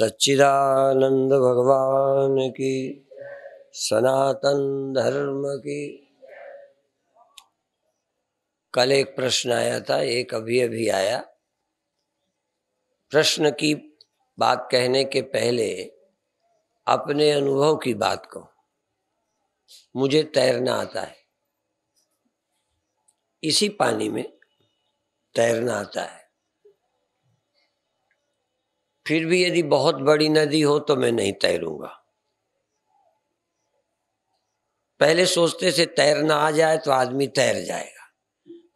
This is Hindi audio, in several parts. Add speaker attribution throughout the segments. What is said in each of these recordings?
Speaker 1: सच्चिदानंद भगवान की सनातन धर्म की कल एक प्रश्न आया था एक अभी अभी आया प्रश्न की बात कहने के पहले अपने अनुभव की बात को मुझे तैरना आता है इसी पानी में तैरना आता है फिर भी यदि बहुत बड़ी नदी हो तो मैं नहीं तैरूंगा पहले सोचते थे तैरना आ जाए तो आदमी तैर जाएगा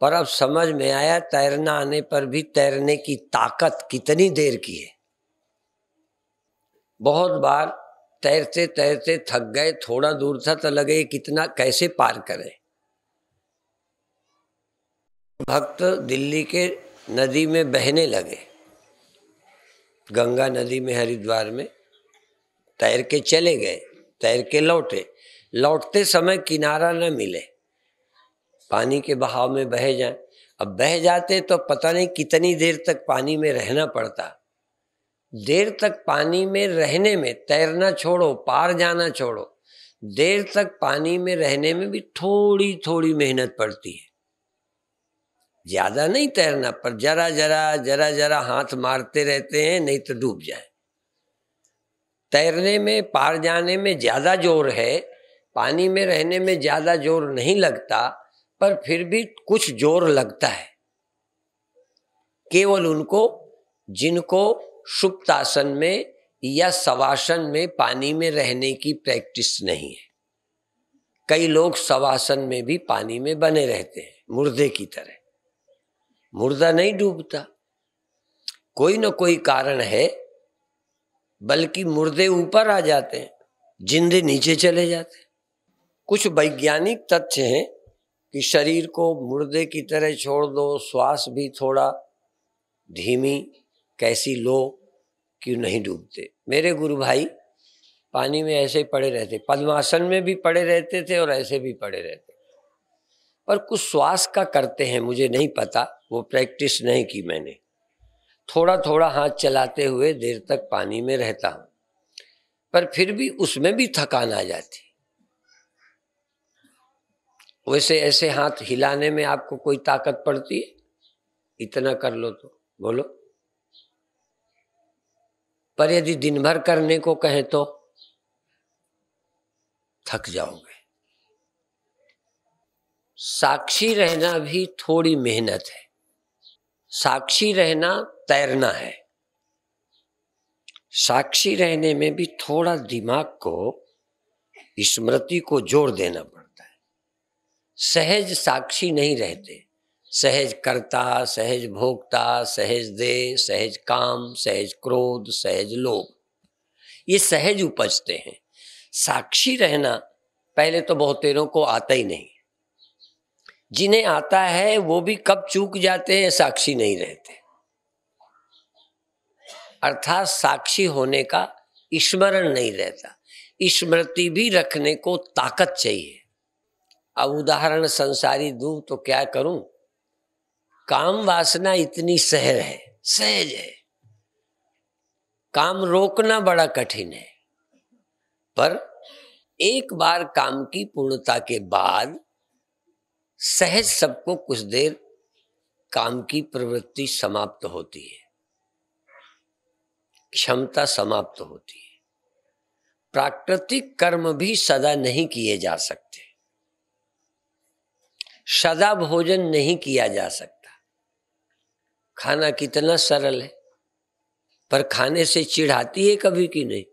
Speaker 1: पर अब समझ में आया तैरना आने पर भी तैरने की ताकत कितनी देर की है बहुत बार तैरते तैरते थक गए थोड़ा दूर था तो लगे कितना कैसे पार करें भक्त दिल्ली के नदी में बहने लगे गंगा नदी में हरिद्वार में तैर के चले गए तैर के लौटे लौटते समय किनारा न मिले पानी के बहाव में बह जाए अब बह जाते तो पता नहीं कितनी देर तक पानी में रहना पड़ता देर तक पानी में रहने में तैरना छोड़ो पार जाना छोड़ो देर तक पानी में रहने में भी थोड़ी थोड़ी मेहनत पड़ती है ज्यादा नहीं तैरना पर जरा जरा जरा जरा हाथ मारते रहते हैं नहीं तो डूब जाए तैरने में पार जाने में ज्यादा जोर है पानी में रहने में ज्यादा जोर नहीं लगता पर फिर भी कुछ जोर लगता है केवल उनको जिनको सुप्तासन में या सवासन में पानी में रहने की प्रैक्टिस नहीं है कई लोग सवासन में भी पानी में बने रहते हैं मुर्दे की तरह मुर्दा नहीं डूबता कोई ना कोई कारण है बल्कि मुर्दे ऊपर आ जाते हैं जिंदे नीचे चले जाते हैं कुछ वैज्ञानिक तथ्य हैं कि शरीर को मुर्दे की तरह छोड़ दो श्वास भी थोड़ा धीमी कैसी लो कि नहीं डूबते मेरे गुरु भाई पानी में ऐसे ही पड़े रहते पद्मासन में भी पड़े रहते थे और ऐसे भी पड़े रहते पर कुछ श्वास का करते हैं मुझे नहीं पता वो प्रैक्टिस नहीं की मैंने थोड़ा थोड़ा हाथ चलाते हुए देर तक पानी में रहता हूँ पर फिर भी उसमें भी थकान आ जाती वैसे ऐसे हाथ हिलाने में आपको कोई ताकत पड़ती है इतना कर लो तो बोलो पर यदि दिन भर करने को कहें तो थक जाओगे साक्षी रहना भी थोड़ी मेहनत है साक्षी रहना तैरना है साक्षी रहने में भी थोड़ा दिमाग को स्मृति को जोर देना पड़ता है सहज साक्षी नहीं रहते सहज कर्ता सहज भोक्ता सहज दे सहज काम सहज क्रोध सहज लोभ ये सहज उपजते हैं साक्षी रहना पहले तो बहुतेरों को आता ही नहीं जिन्हें आता है वो भी कब चूक जाते हैं साक्षी नहीं रहते अर्थात साक्षी होने का स्मरण नहीं रहता स्मृति भी रखने को ताकत चाहिए अब उदाहरण संसारी दू तो क्या करूं काम वासना इतनी सहज है सहज है काम रोकना बड़ा कठिन है पर एक बार काम की पूर्णता के बाद सहज सबको कुछ देर काम की प्रवृत्ति समाप्त होती है क्षमता समाप्त होती है प्राकृतिक कर्म भी सदा नहीं किए जा सकते सदा भोजन नहीं किया जा सकता खाना कितना सरल है पर खाने से चिढ़ाती है कभी कि नहीं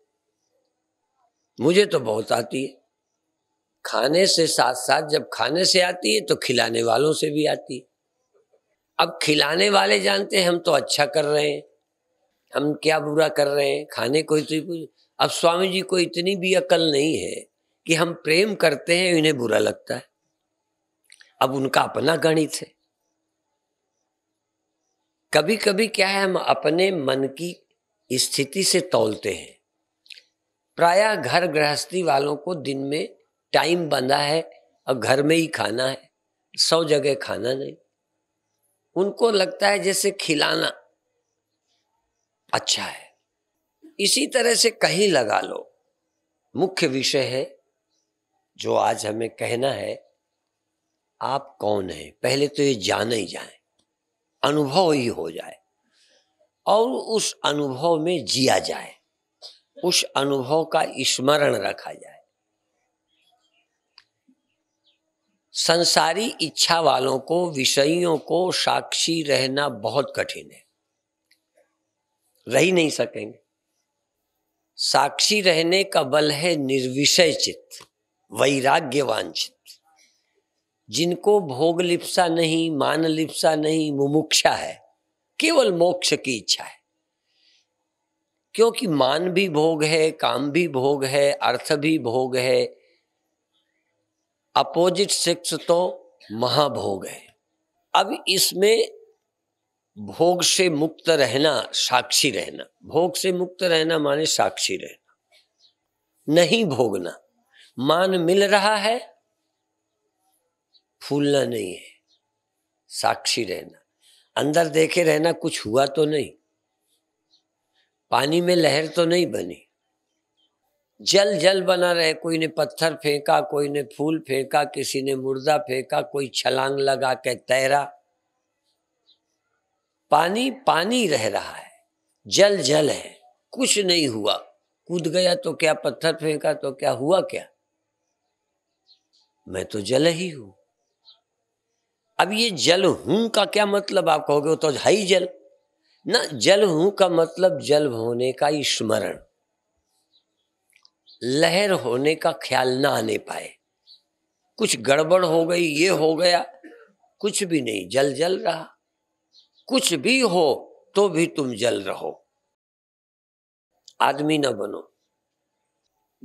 Speaker 1: मुझे तो बहुत आती है खाने से साथ साथ जब खाने से आती है तो खिलाने वालों से भी आती है अब खिलाने वाले जानते हैं हम तो अच्छा कर रहे हैं हम क्या बुरा कर रहे हैं खाने को तो अब स्वामी जी को इतनी भी अकल नहीं है कि हम प्रेम करते हैं इन्हें बुरा लगता है अब उनका अपना गणित है कभी कभी क्या है हम अपने मन की स्थिति से तोलते हैं प्रायः घर गृहस्थी वालों को दिन में टाइम बंधा है और घर में ही खाना है सौ जगह खाना नहीं उनको लगता है जैसे खिलाना अच्छा है इसी तरह से कहीं लगा लो मुख्य विषय है जो आज हमें कहना है आप कौन हैं पहले तो ये जाना ही जाए अनुभव ही हो जाए और उस अनुभव में जिया जाए उस अनुभव का स्मरण रखा जाए संसारी इच्छा वालों को विषयों को साक्षी रहना बहुत कठिन है रही नहीं सकेंगे साक्षी रहने का बल है निर्विषय चित्त वैराग्यवान चित्त जिनको भोग लिप्सा नहीं मान लिप्सा नहीं मुमुक्षा है केवल मोक्ष की इच्छा है क्योंकि मान भी भोग है काम भी भोग है अर्थ भी भोग है अपोजिट सेक्स तो महाभोग है अब इसमें भोग से मुक्त रहना साक्षी रहना भोग से मुक्त रहना माने साक्षी रहना नहीं भोगना मान मिल रहा है फूलना नहीं है साक्षी रहना अंदर देखे रहना कुछ हुआ तो नहीं पानी में लहर तो नहीं बनी जल जल बना रहे कोई ने पत्थर फेंका कोई ने फूल फेंका किसी ने मुर्दा फेंका कोई छलांग लगा के तैरा पानी पानी रह रहा है जल जल है कुछ नहीं हुआ कूद गया तो क्या पत्थर फेंका तो क्या हुआ क्या मैं तो जल ही हूं अब ये जल हूं का क्या मतलब आप कहोगे तो है ही जल ना जल हूं का मतलब जल होने का स्मरण लहर होने का ख्याल ना आने पाए कुछ गड़बड़ हो गई ये हो गया कुछ भी नहीं जल जल रहा कुछ भी हो तो भी तुम जल रहो आदमी ना बनो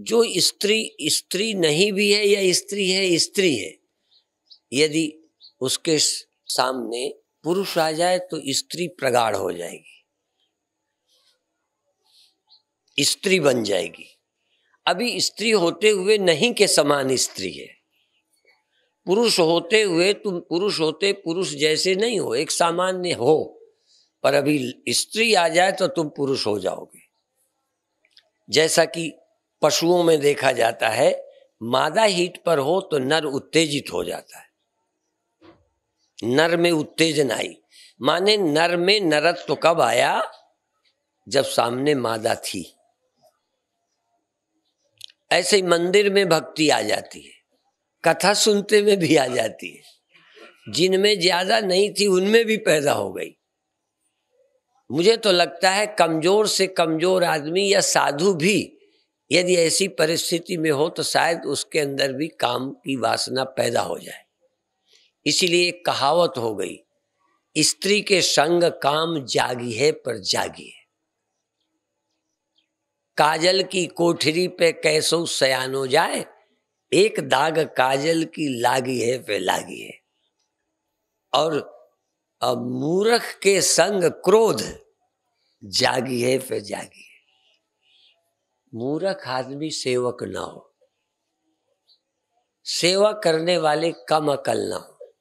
Speaker 1: जो स्त्री स्त्री नहीं भी है या स्त्री है स्त्री है यदि उसके सामने पुरुष आ जाए तो स्त्री प्रगाढ़ हो जाएगी स्त्री बन जाएगी अभी स्त्री होते हुए नहीं के समान स्त्री है पुरुष होते हुए तुम पुरुष होते पुरुष जैसे नहीं हो एक सामान्य हो पर अभी स्त्री आ जाए तो तुम पुरुष हो जाओगे जैसा कि पशुओं में देखा जाता है मादा हीट पर हो तो नर उत्तेजित हो जाता है नर में उत्तेजन आई माने नर में नरत्व तो कब आया जब सामने मादा थी ऐसे ही मंदिर में भक्ति आ जाती है कथा सुनते में भी आ जाती है जिनमें ज्यादा नहीं थी उनमें भी पैदा हो गई मुझे तो लगता है कमजोर से कमजोर आदमी या साधु भी यदि ऐसी परिस्थिति में हो तो शायद उसके अंदर भी काम की वासना पैदा हो जाए इसीलिए कहावत हो गई स्त्री के संग काम जागी है पर जागी है काजल की कोठरी पे कैसो सयानो जाए एक दाग काजल की लागी है पे लागी है और मूर्ख के संग क्रोध जागी है पे जागी है मूर्ख आदमी सेवक ना हो सेवा करने वाले कम अकल ना हो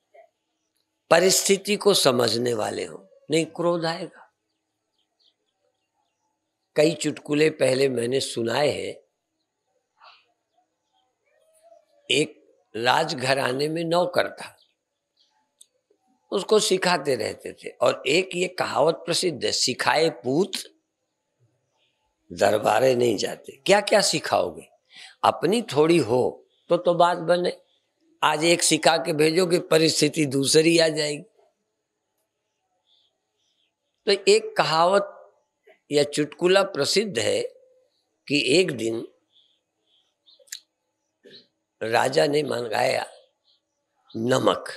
Speaker 1: परिस्थिति को समझने वाले हो नहीं क्रोध आएगा कई चुटकुले पहले मैंने सुनाए हैं एक राजघराने में नौकर था उसको सिखाते रहते थे और एक ये कहावत प्रसिद्ध है सिखाए पूत दरबारे नहीं जाते क्या क्या सिखाओगे अपनी थोड़ी हो तो तो बात बने आज एक सिखा के भेजोगे परिस्थिति दूसरी आ जाएगी तो एक कहावत यह चुटकुला प्रसिद्ध है कि एक दिन राजा ने मंगाया नमक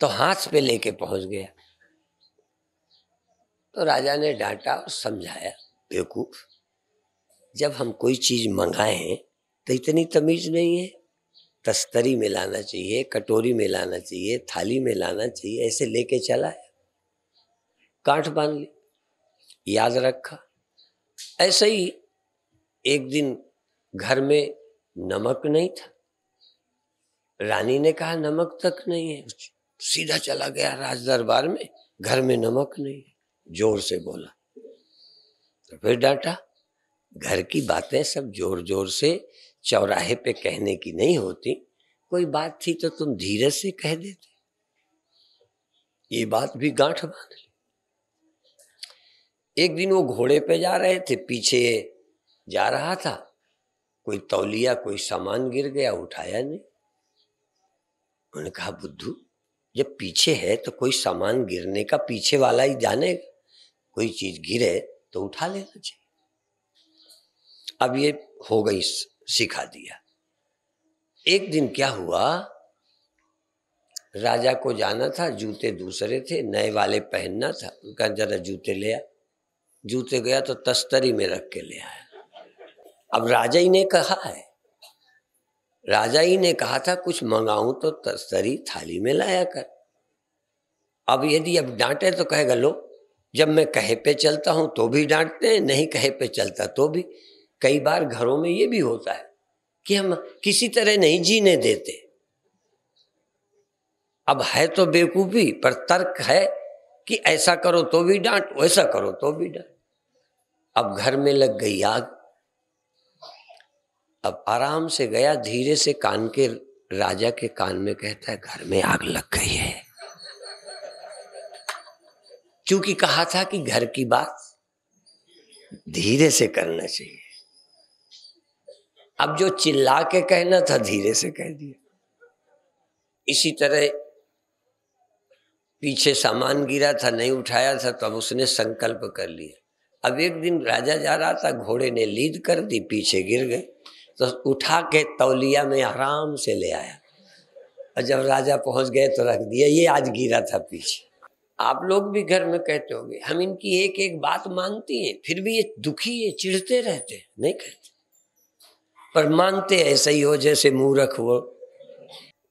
Speaker 1: तो हाथ पे लेके पहुंच गया तो राजा ने डांटा और समझाया बेवकूफ जब हम कोई चीज मंगाए तो इतनी तमीज नहीं है तस्तरी में लाना चाहिए कटोरी में लाना चाहिए थाली में लाना चाहिए ऐसे लेके चला है काठ बांध ली याद रखा ऐसे ही एक दिन घर में नमक नहीं था रानी ने कहा नमक तक नहीं है सीधा चला गया राज दरबार में घर में नमक नहीं है जोर से बोला तो फिर डांटा घर की बातें सब जोर जोर से चौराहे पे कहने की नहीं होती कोई बात थी तो तुम धीरे से कह देते ये बात भी गांठ बांध ली एक दिन वो घोड़े पे जा रहे थे पीछे जा रहा था कोई तौलिया कोई सामान गिर गया उठाया नहीं उन्होंने कहा बुद्धू जब पीछे है तो कोई सामान गिरने का पीछे वाला ही जानेगा कोई चीज गिरे तो उठा लेना चाहिए अब ये हो गई सिखा दिया एक दिन क्या हुआ राजा को जाना था जूते दूसरे थे नए वाले पहनना था उनका जरा जूते ले आ जूते गया तो तस्तरी में रख के ले आया अब राजा ही ने कहा है राजा ही ने कहा था कुछ मंगाऊं तो तस्तरी थाली में लाया कर अब यदि अब डांटे तो कहेगा लो जब मैं कहे पे चलता हूं तो भी डांटते हैं नहीं कहे पे चलता तो भी कई बार घरों में ये भी होता है कि हम किसी तरह नहीं जीने देते अब है तो बेवकूफ़ी पर तर्क है कि ऐसा करो तो भी डांट वैसा करो तो भी डांट अब घर में लग गई आग अब आराम से गया धीरे से कान के राजा के कान में कहता है घर में आग लग गई है क्योंकि कहा था कि घर की बात धीरे से करना चाहिए अब जो चिल्ला के कहना था धीरे से कह दिया इसी तरह पीछे सामान गिरा था नहीं उठाया था तब तो उसने संकल्प कर लिया अब एक दिन राजा जा रहा था घोड़े ने लीड कर दी पीछे गिर गए तो उठा के तौलिया में आराम से ले आया और जब राजा पहुंच गए तो रख दिया ये आज गिरा था पीछे आप लोग भी घर में कहते होंगे हम इनकी एक एक बात मानती हैं फिर भी ये दुखी है चिढ़ते रहते हैं नहीं कहते पर मानते ऐसे ही हो जैसे मूर्ख वो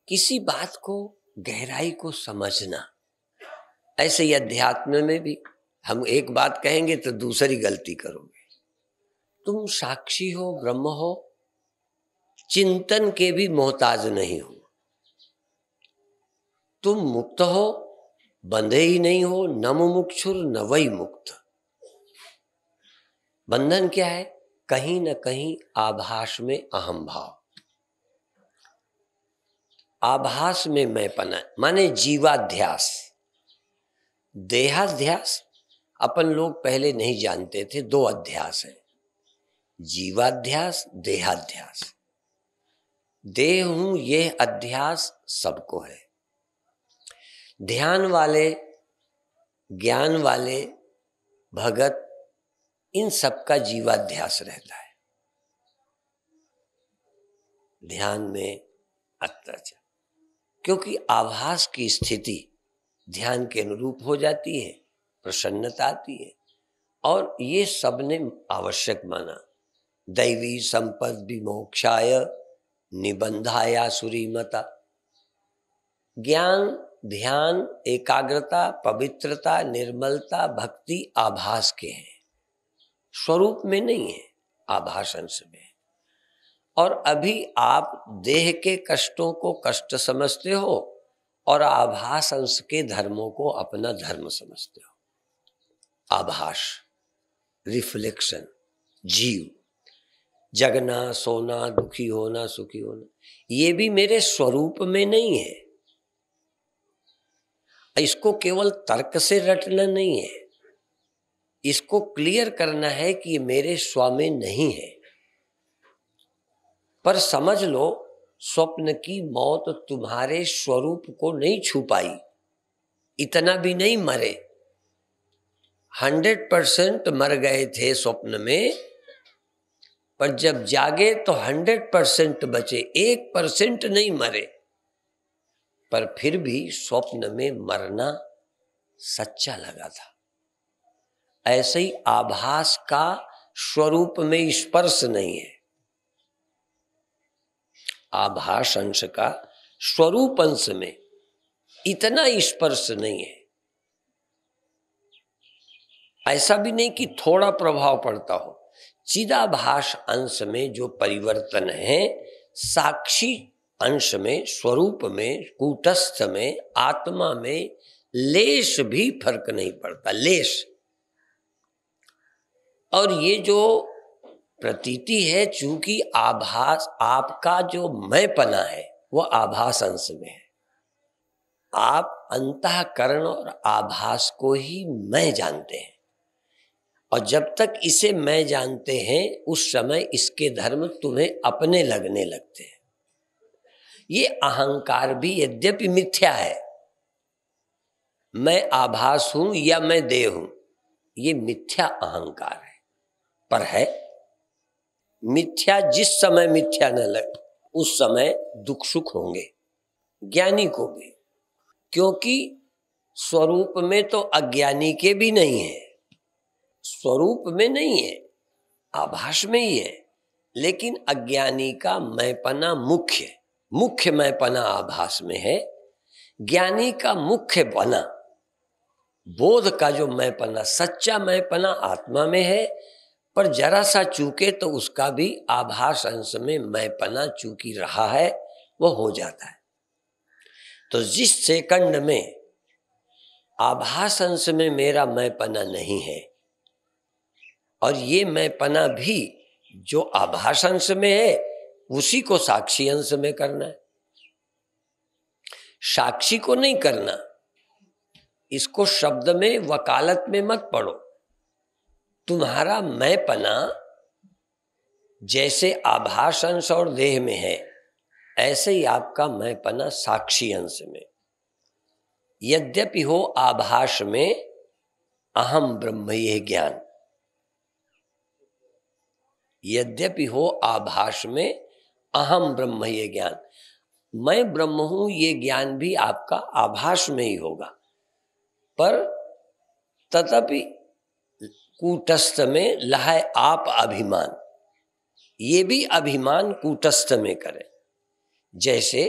Speaker 1: किसी बात को गहराई को समझना ऐसे ही अध्यात्म में भी हम एक बात कहेंगे तो दूसरी गलती करोगे तुम साक्षी हो ब्रह्म हो चिंतन के भी मोहताज नहीं हो तुम मुक्त हो बंधे ही नहीं हो नम मुक्षुर न वही मुक्त बंधन क्या है कहीं ना कहीं आभास में अहम भाव आभास में मैं पना माने जीवाध्यास देहाध्यास अपन लोग पहले नहीं जानते थे दो अध्यास है जीवाध्यास देहाध्यास देह हूं यह अध्यास सबको है ध्यान वाले ज्ञान वाले भगत इन सबका जीवाध्यास रहता है ध्यान में अत्याचार क्योंकि आभास की स्थिति ध्यान के अनुरूप हो जाती है प्रसन्नता आती है और ये सब ने आवश्यक माना दैवी संपद विमोक्षाय निबंधाया सुरीमता ज्ञान ध्यान एकाग्रता पवित्रता निर्मलता भक्ति आभास के हैं स्वरूप में नहीं है आभास अंश में और अभी आप देह के कष्टों को कष्ट समझते हो और आभास अंश के धर्मों को अपना धर्म समझते हो आभास रिफ्लेक्शन जीव जगना सोना दुखी होना सुखी होना ये भी मेरे स्वरूप में नहीं है इसको केवल तर्क से रटना नहीं है इसको क्लियर करना है कि ये मेरे स्वामी में नहीं है पर समझ लो स्वप्न की मौत तुम्हारे स्वरूप को नहीं छू पाई इतना भी नहीं मरे हंड्रेड परसेंट मर गए थे स्वप्न में पर जब जागे तो हंड्रेड परसेंट बचे एक परसेंट नहीं मरे पर फिर भी स्वप्न में मरना सच्चा लगा था ऐसे ही आभास का स्वरूप में स्पर्श नहीं है आभास अंश का स्वरूप अंश में इतना स्पर्श नहीं है ऐसा भी नहीं कि थोड़ा प्रभाव पड़ता हो चिदाभास अंश में जो परिवर्तन है साक्षी अंश में स्वरूप में कूटस्थ में आत्मा में लेश भी फर्क नहीं पड़ता लेश और ये जो प्रतीति है चूंकि आभास आपका जो मैंपना है वो आभास अंश में है आप अंतकरण और आभास को ही मैं जानते हैं और जब तक इसे मैं जानते हैं उस समय इसके धर्म तुम्हें अपने लगने लगते हैं ये अहंकार भी यद्यपि मिथ्या है मैं आभास हूं या मैं देह हूं ये मिथ्या अहंकार है पर है मिथ्या जिस समय मिथ्या न लगे उस समय दुख सुख होंगे ज्ञानी को भी क्योंकि स्वरूप में तो अज्ञानी के भी नहीं है स्वरूप में नहीं है आभास में ही है लेकिन अज्ञानी का मैपना मुख्य मुख्य मैपना आभास में है ज्ञानी का मुख्य बना बोध का जो मैपना सच्चा मैपना आत्मा में है पर जरा सा चूके तो उसका भी आभास अंश में मैंपना चूकी रहा है वो हो जाता है तो जिस सेकंड में आभास अंश में मेरा मैपना नहीं है और ये मैपना भी जो आभास अंश में है उसी को साक्षी अंश में करना है साक्षी को नहीं करना इसको शब्द में वकालत में मत पढ़ो तुम्हारा मैं पना जैसे आभास अंश और देह में है ऐसे ही आपका मैं पना साक्षी अंश में यद्यपि हो आभास में अहम ब्रह्म यह ज्ञान यद्यपि हो आभास में अहम ब्रह्म ये ज्ञान मैं ब्रह्म हूं ये ज्ञान भी आपका आभास में ही होगा पर तथापि कूटस्थ में लहाय आप अभिमान ये भी अभिमान कूटस्थ में करें जैसे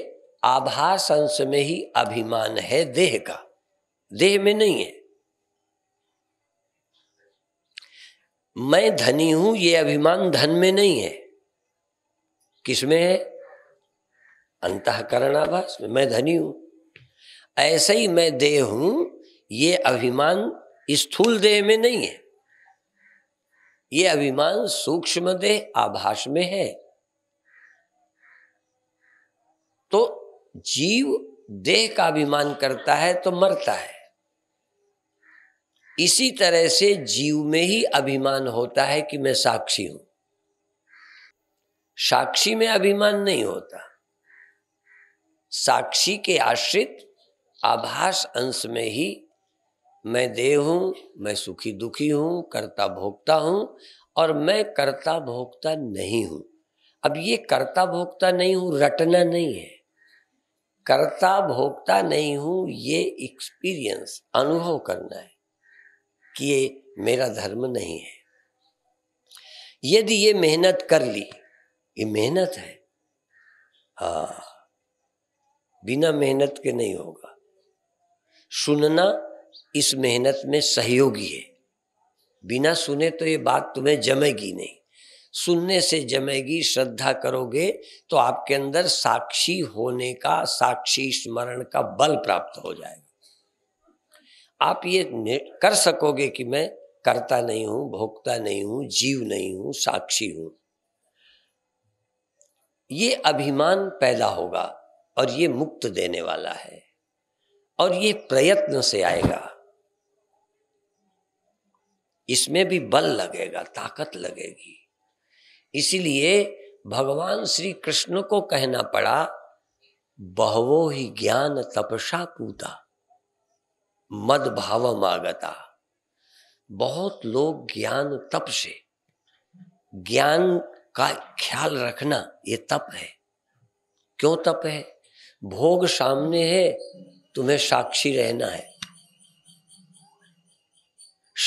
Speaker 1: आभास अंश में ही अभिमान है देह का देह में नहीं है मैं धनी हूं ये अभिमान धन में नहीं है किसमें है अंतकरण आभास में मैं धनी हूं ऐसे ही मैं देह हूं ये अभिमान स्थूल देह में नहीं है ये अभिमान सूक्ष्म आभास में है तो जीव देह का अभिमान करता है तो मरता है इसी तरह से जीव में ही अभिमान होता है कि मैं साक्षी हूं साक्षी में अभिमान नहीं होता साक्षी के आश्रित आभास अंश में ही मैं देव हूँ मैं सुखी दुखी हूँ करता भोगता हूँ और मैं करता भोगता नहीं हूँ अब ये करता भोगता नहीं हूँ रटना नहीं है करता भोगता नहीं हूँ ये एक्सपीरियंस अनुभव करना है कि ये मेरा धर्म नहीं है यदि ये मेहनत कर ली ये मेहनत है हाँ बिना मेहनत के नहीं होगा सुनना इस मेहनत में सहयोगी है बिना सुने तो ये बात तुम्हें जमेगी नहीं सुनने से जमेगी श्रद्धा करोगे तो आपके अंदर साक्षी होने का साक्षी स्मरण का बल प्राप्त हो जाएगा आप ये कर सकोगे कि मैं करता नहीं हूं भोगता नहीं हूं जीव नहीं हूं साक्षी हूं ये अभिमान पैदा होगा और ये मुक्त देने वाला है और ये प्रयत्न से आएगा इसमें भी बल लगेगा ताकत लगेगी इसीलिए भगवान श्री कृष्ण को कहना पड़ा बहवो ही ज्ञान तपसा पूता मद भाव आगता बहुत लोग ज्ञान तप से ज्ञान का ख्याल रखना ये तप है क्यों तप है भोग सामने है तुम्हें साक्षी रहना है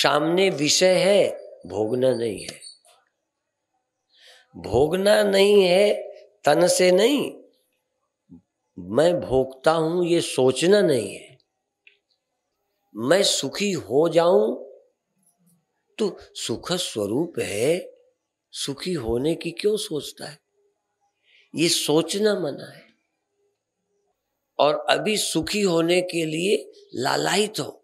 Speaker 1: सामने विषय है भोगना नहीं है भोगना नहीं है तन से नहीं मैं भोगता हूं ये सोचना नहीं है मैं सुखी हो जाऊं तो सुख स्वरूप है सुखी होने की क्यों सोचता है ये सोचना मना है और अभी सुखी होने के लिए लालायित हो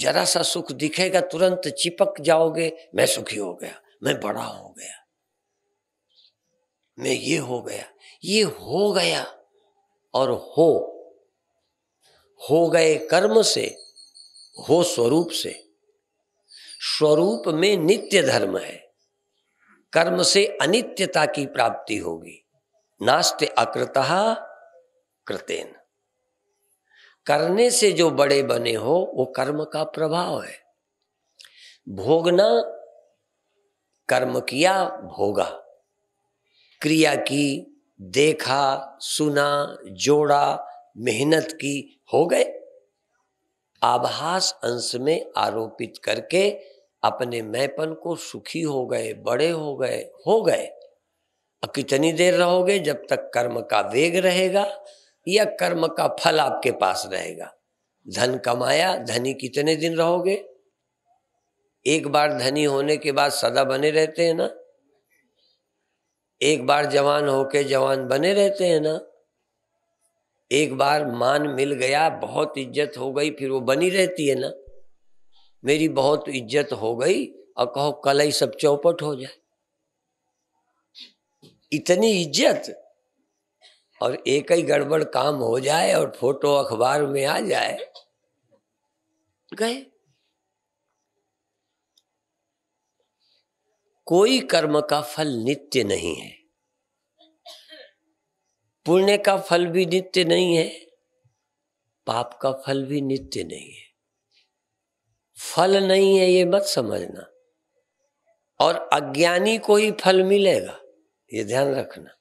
Speaker 1: जरा सा सुख दिखेगा तुरंत चिपक जाओगे मैं सुखी हो गया मैं बड़ा हो गया मैं ये हो गया ये हो गया और हो हो गए कर्म से हो स्वरूप से स्वरूप में नित्य धर्म है कर्म से अनित्यता की प्राप्ति होगी नास्ते अकृत कृतेन करने से जो बड़े बने हो वो कर्म का प्रभाव है भोगना कर्म किया भोगा क्रिया की देखा सुना जोड़ा मेहनत की हो गए आभास अंश में आरोपित करके अपने मैपन को सुखी हो गए बड़े हो गए हो गए कितनी देर रहोगे जब तक कर्म का वेग रहेगा या कर्म का फल आपके पास रहेगा धन कमाया धनी कितने दिन रहोगे एक बार धनी होने के बाद सदा बने रहते हैं ना एक बार जवान होके जवान बने रहते हैं ना एक बार मान मिल गया बहुत इज्जत हो गई फिर वो बनी रहती है ना मेरी बहुत इज्जत हो गई और कहो कल ही सब चौपट हो जाए इतनी इज्जत और एक ही गड़बड़ काम हो जाए और फोटो अखबार में आ जाए गए कोई कर्म का फल नित्य नहीं है पुण्य का फल भी नित्य नहीं है पाप का फल भी नित्य नहीं है फल नहीं है ये मत समझना और अज्ञानी को ही फल मिलेगा ये ध्यान रखना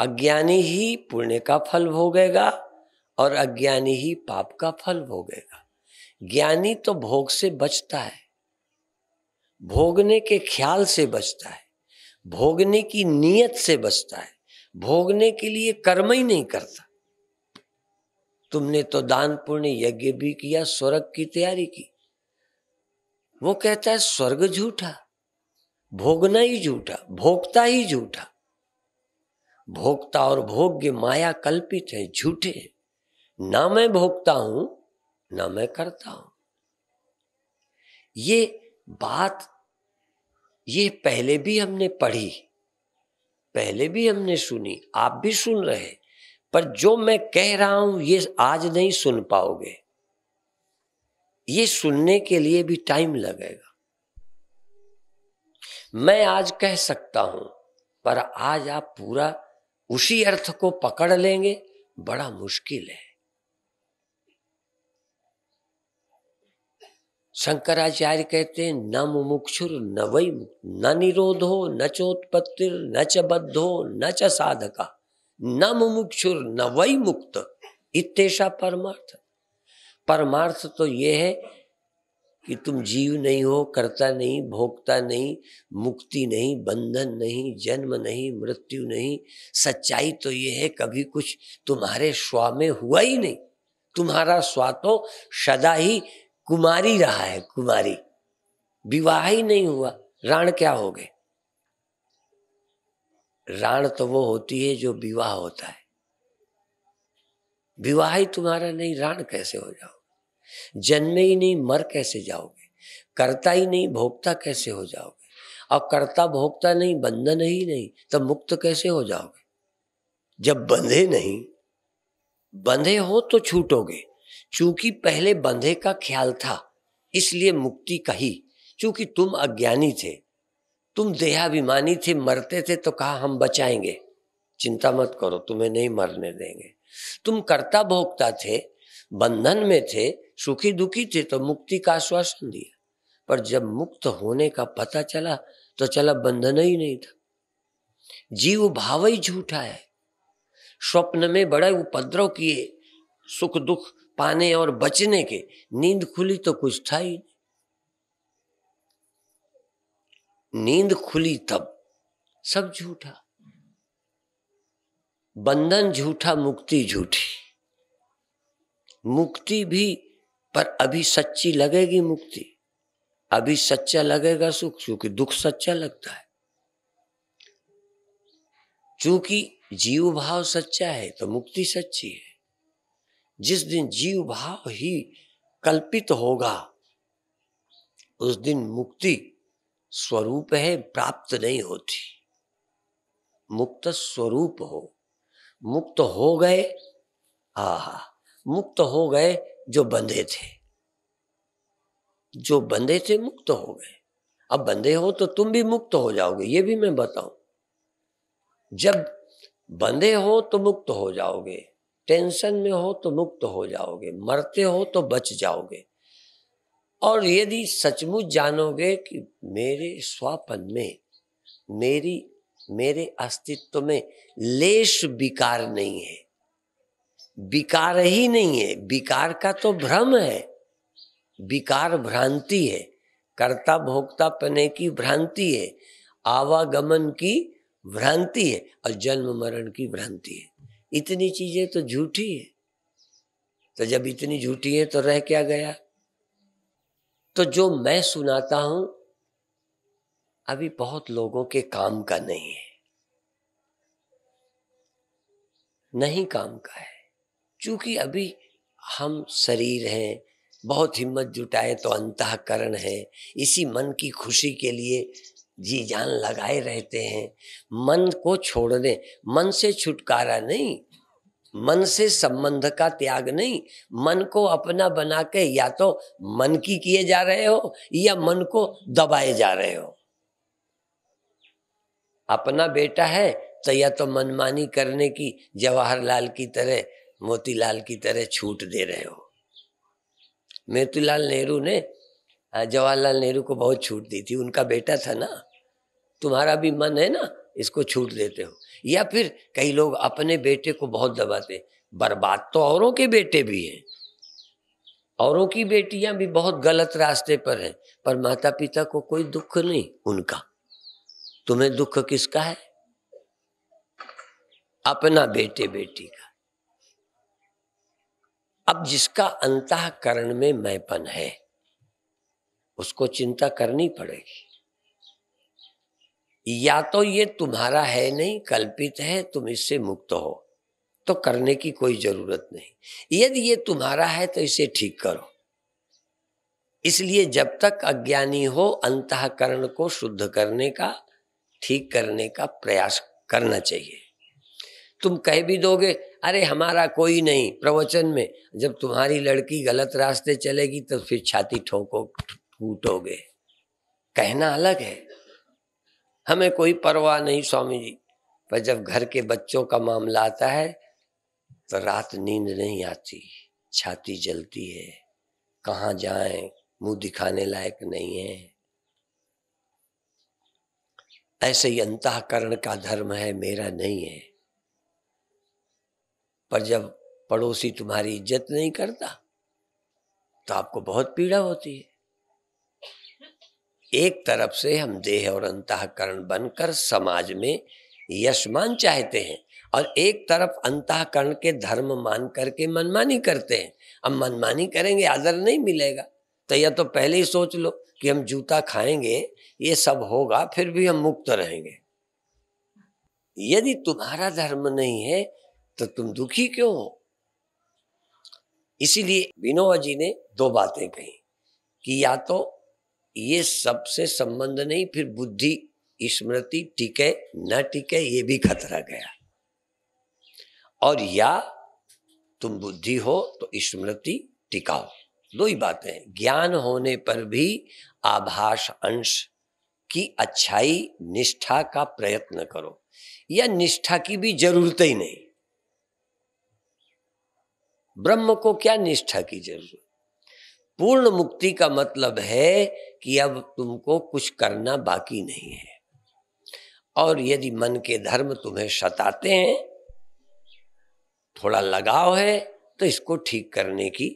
Speaker 1: अज्ञानी ही पुण्य का फल भोगेगा और अज्ञानी ही पाप का फल भोगेगा ज्ञानी तो भोग से बचता है भोगने के ख्याल से बचता है भोगने की नीयत से बचता है भोगने के लिए कर्म ही नहीं करता तुमने तो दान पुण्य यज्ञ भी किया स्वर्ग की तैयारी की वो कहता है स्वर्ग झूठा भोगना ही झूठा भोगता ही झूठा भोक्ता और भोग्य माया कल्पित है झूठे ना मैं भोगता हूं ना मैं करता हूं ये बात ये पहले भी हमने पढ़ी पहले भी हमने सुनी आप भी सुन रहे पर जो मैं कह रहा हूं ये आज नहीं सुन पाओगे ये सुनने के लिए भी टाइम लगेगा मैं आज कह सकता हूं पर आज आप पूरा उसी अर्थ को पकड़ लेंगे बड़ा मुश्किल है शंकराचार्य कहते हैं न मुमुक्षुर न वही न निरोध हो न चोत्पत्तिर न च बद्ध हो न च साधका न मुमुक्षुर न वही मुक्त इतेशा परमार्थ परमार्थ तो ये है कि तुम जीव नहीं हो कर्ता नहीं भोक्ता नहीं मुक्ति नहीं बंधन नहीं जन्म नहीं मृत्यु नहीं सच्चाई तो ये है कभी कुछ तुम्हारे स्वा में हुआ ही नहीं तुम्हारा स्वा तो सदा ही कुमारी रहा है कुमारी विवाह ही नहीं हुआ राण क्या हो गए राण तो वो होती है जो विवाह होता है विवाह ही तुम्हारा नहीं राण कैसे हो जाओ जन्मे ही नहीं मर कैसे जाओगे करता ही नहीं भोगता कैसे हो जाओगे और करता भोगता नहीं बंधन ही नहीं तब मुक्त कैसे हो जाओगे जब बंधे नहीं बंधे हो तो छूटोगे चूंकि पहले बंधे का ख्याल था इसलिए मुक्ति कही चूंकि तुम अज्ञानी थे तुम देहाभिमानी थे मरते थे तो कहा हम बचाएंगे चिंता मत करो तुम्हें नहीं मरने देंगे तुम करता भोगता थे बंधन में थे सुखी दुखी थे तो मुक्ति का आश्वासन दिया पर जब मुक्त होने का पता चला तो चला बंधन ही नहीं था जीव भाव ही झूठा है स्वप्न में बड़ा उपद्रव किए सुख दुख पाने और बचने के नींद खुली तो कुछ था ही नहीं नींद खुली तब सब झूठा बंधन झूठा मुक्ति झूठी मुक्ति भी पर अभी सच्ची लगेगी मुक्ति अभी सच्चा लगेगा सुख क्योंकि दुख सच्चा लगता है चूंकि जीव भाव सच्चा है तो मुक्ति सच्ची है जिस दिन जीव भाव ही कल्पित होगा उस दिन मुक्ति स्वरूप है प्राप्त नहीं होती मुक्त स्वरूप हो मुक्त हो गए आहा मुक्त हो गए जो बंधे थे जो बंधे थे मुक्त हो गए अब बंधे हो तो तुम भी मुक्त हो जाओगे ये भी मैं बताऊं जब बंधे हो तो मुक्त हो जाओगे टेंशन में हो तो मुक्त हो जाओगे मरते हो तो बच जाओगे और यदि सचमुच जानोगे कि मेरे स्वापन में मेरी मेरे अस्तित्व में लेश विकार नहीं है विकार ही नहीं है विकार का तो भ्रम है विकार भ्रांति है कर्ता भोक्ता पने की भ्रांति है आवागमन की भ्रांति है और जन्म मरण की भ्रांति है इतनी चीजें तो झूठी है तो जब इतनी झूठी है तो रह क्या गया तो जो मैं सुनाता हूं अभी बहुत लोगों के काम का नहीं है नहीं काम का है चूंकि अभी हम शरीर हैं बहुत हिम्मत जुटाए तो अंतकरण है इसी मन की खुशी के लिए जी जान लगाए रहते हैं मन को छोड़ने मन से छुटकारा नहीं मन से संबंध का त्याग नहीं मन को अपना बना के या तो मन की किए जा रहे हो या मन को दबाए जा रहे हो अपना बेटा है तो या तो मनमानी करने की जवाहरलाल की तरह मोतीलाल की तरह छूट दे रहे हो मोतीलाल नेहरू ने जवाहरलाल नेहरू को बहुत छूट दी थी उनका बेटा था ना तुम्हारा भी मन है ना इसको छूट देते हो या फिर कई लोग अपने बेटे को बहुत दबाते बर्बाद तो औरों के बेटे भी हैं औरों की बेटियां भी बहुत गलत रास्ते पर हैं पर माता पिता को कोई दुख नहीं उनका तुम्हें दुख किसका है अपना बेटे बेटी का अब जिसका अंतकरण में मैपन है उसको चिंता करनी पड़ेगी या तो ये तुम्हारा है नहीं कल्पित है तुम इससे मुक्त हो तो करने की कोई जरूरत नहीं यदि ये तुम्हारा है तो इसे ठीक करो इसलिए जब तक अज्ञानी हो अंतकरण को शुद्ध करने का ठीक करने का प्रयास करना चाहिए तुम कह भी दोगे अरे हमारा कोई नहीं प्रवचन में जब तुम्हारी लड़की गलत रास्ते चलेगी तो फिर छाती ठोंको फूटोगे कहना अलग है हमें कोई परवाह नहीं स्वामी जी पर जब घर के बच्चों का मामला आता है तो रात नींद नहीं आती छाती जलती है कहाँ जाए मुंह दिखाने लायक नहीं है ऐसे ही अंतकरण का धर्म है मेरा नहीं है पर जब पड़ोसी तुम्हारी इज्जत नहीं करता तो आपको बहुत पीड़ा होती है एक तरफ से हम देह और अंतकरण बनकर समाज में यशमान चाहते हैं और एक तरफ अंतकरण के धर्म मान करके मनमानी करते हैं अब मनमानी करेंगे आदर नहीं मिलेगा तो यह तो पहले ही सोच लो कि हम जूता खाएंगे ये सब होगा फिर भी हम मुक्त रहेंगे यदि तुम्हारा धर्म नहीं है तो तुम दुखी क्यों हो इसीलिए विनोबा जी ने दो बातें कही कि या तो ये सबसे संबंध नहीं फिर बुद्धि स्मृति टिके न टिके ये भी खतरा गया और या तुम बुद्धि हो तो स्मृति टिकाओ दो ही बातें हैं ज्ञान होने पर भी आभास अंश की अच्छाई निष्ठा का प्रयत्न करो या निष्ठा की भी जरूरत ही नहीं ब्रह्म को क्या निष्ठा की जरूरत पूर्ण मुक्ति का मतलब है कि अब तुमको कुछ करना बाकी नहीं है और यदि मन के धर्म तुम्हें सताते हैं थोड़ा लगाव है तो इसको ठीक करने की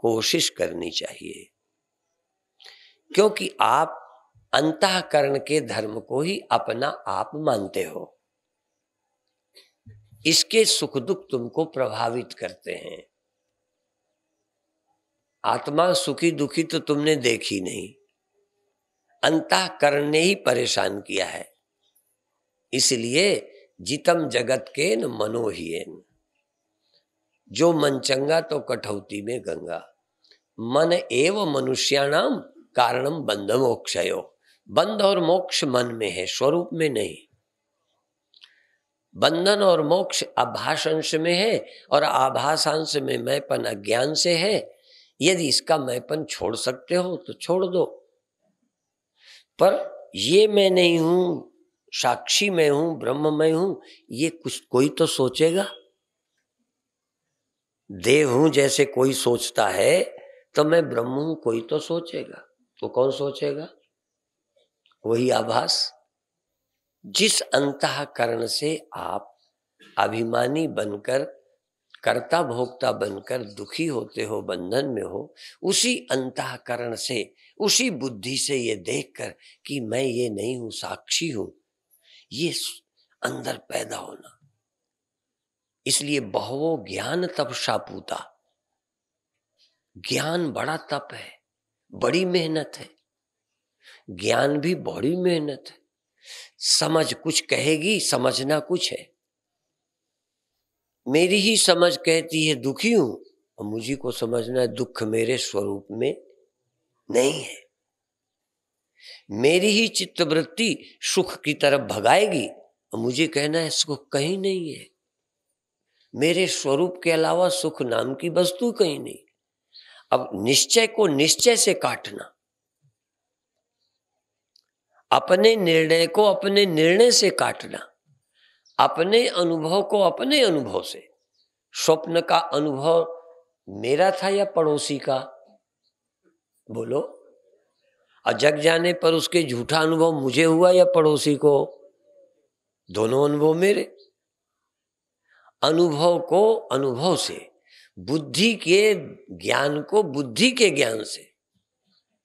Speaker 1: कोशिश करनी चाहिए क्योंकि आप अंतकरण के धर्म को ही अपना आप मानते हो इसके सुख दुख तुमको प्रभावित करते हैं आत्मा सुखी दुखी तो तुमने देखी नहीं अंतःकरण ने ही परेशान किया है इसलिए जितम जगत के न मनोहियन जो मन चंगा तो कठौती में गंगा मन एवं मनुष्याणाम कारणम बंध मोक्ष बंध और मोक्ष मन में है स्वरूप में नहीं बंधन और मोक्ष अभाषांश में है और आभाषांश में मैपन अज्ञान से है यदि इसका मैपन छोड़ सकते हो तो छोड़ दो पर ये मैं नहीं हूं साक्षी मैं हूं ब्रह्म मैं हूं ये कुछ कोई तो सोचेगा देव हूं जैसे कोई सोचता है तो मैं ब्रह्म हूं कोई तो सोचेगा तो कौन सोचेगा वही आभास जिस अंतकरण से आप अभिमानी बनकर कर्ता भोक्ता बनकर दुखी होते हो बंधन में हो उसी अंतकरण से उसी बुद्धि से ये देखकर कि मैं ये नहीं हूं साक्षी हूं ये अंदर पैदा होना इसलिए बहवो ज्ञान तप शापूता ज्ञान बड़ा तप है बड़ी मेहनत है ज्ञान भी बड़ी मेहनत है समझ कुछ कहेगी समझना कुछ है मेरी ही समझ कहती है दुखी हूं और मुझी को समझना है दुख मेरे स्वरूप में नहीं है मेरी ही चित्तवृत्ति सुख की तरफ भगाएगी और मुझे कहना है सुख कहीं नहीं है मेरे स्वरूप के अलावा सुख नाम की वस्तु कहीं नहीं अब निश्चय को निश्चय से काटना अपने निर्णय को अपने निर्णय से काटना अपने अनुभव को अपने अनुभव से स्वप्न का अनुभव मेरा था या पड़ोसी का बोलो और जग जाने पर उसके झूठा अनुभव मुझे हुआ या पड़ोसी को दोनों अनुभव मेरे अनुभव को अनुभव से बुद्धि के ज्ञान को बुद्धि के ज्ञान से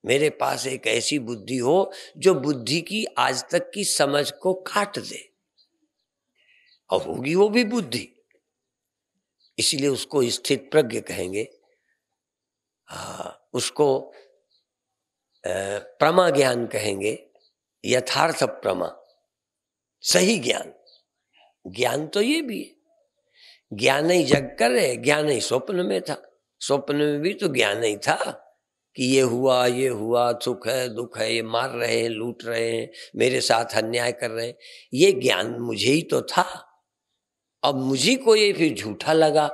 Speaker 1: मेरे पास एक ऐसी बुद्धि हो जो बुद्धि की आज तक की समझ को काट दे और होगी वो भी बुद्धि इसीलिए उसको स्थित प्रज्ञ कहेंगे उसको प्रमा ज्ञान कहेंगे यथार्थ प्रमा सही ज्ञान ज्ञान तो ये भी है ज्ञान ही जग कर रहे ज्ञान ही स्वप्न में था स्वप्न में भी तो ज्ञान ही था कि ये हुआ ये हुआ सुख है दुख है ये मार रहे हैं लूट रहे हैं मेरे साथ अन्याय कर रहे हैं ये ज्ञान मुझे ही तो था अब मुझे को ये फिर झूठा लगा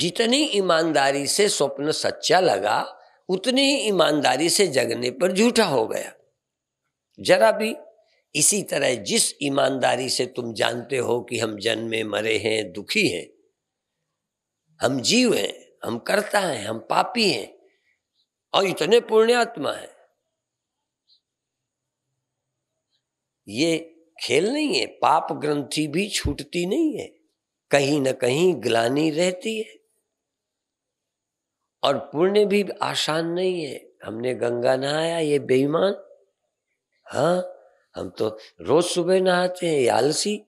Speaker 1: जितनी ईमानदारी से स्वप्न सच्चा लगा उतनी ही ईमानदारी से जगने पर झूठा हो गया जरा भी इसी तरह जिस ईमानदारी से तुम जानते हो कि हम जन्मे मरे हैं दुखी हैं हम जीव हैं हम करता हैं हम पापी हैं और इतने पुण्यात्मा हैं ये खेल नहीं है पाप ग्रंथि भी छूटती नहीं है कहीं ना कहीं ग्लानी रहती है और पुण्य भी आसान नहीं है हमने गंगा नहाया ये बेईमान हाँ हम तो रोज सुबह नहाते हैं ये आलसी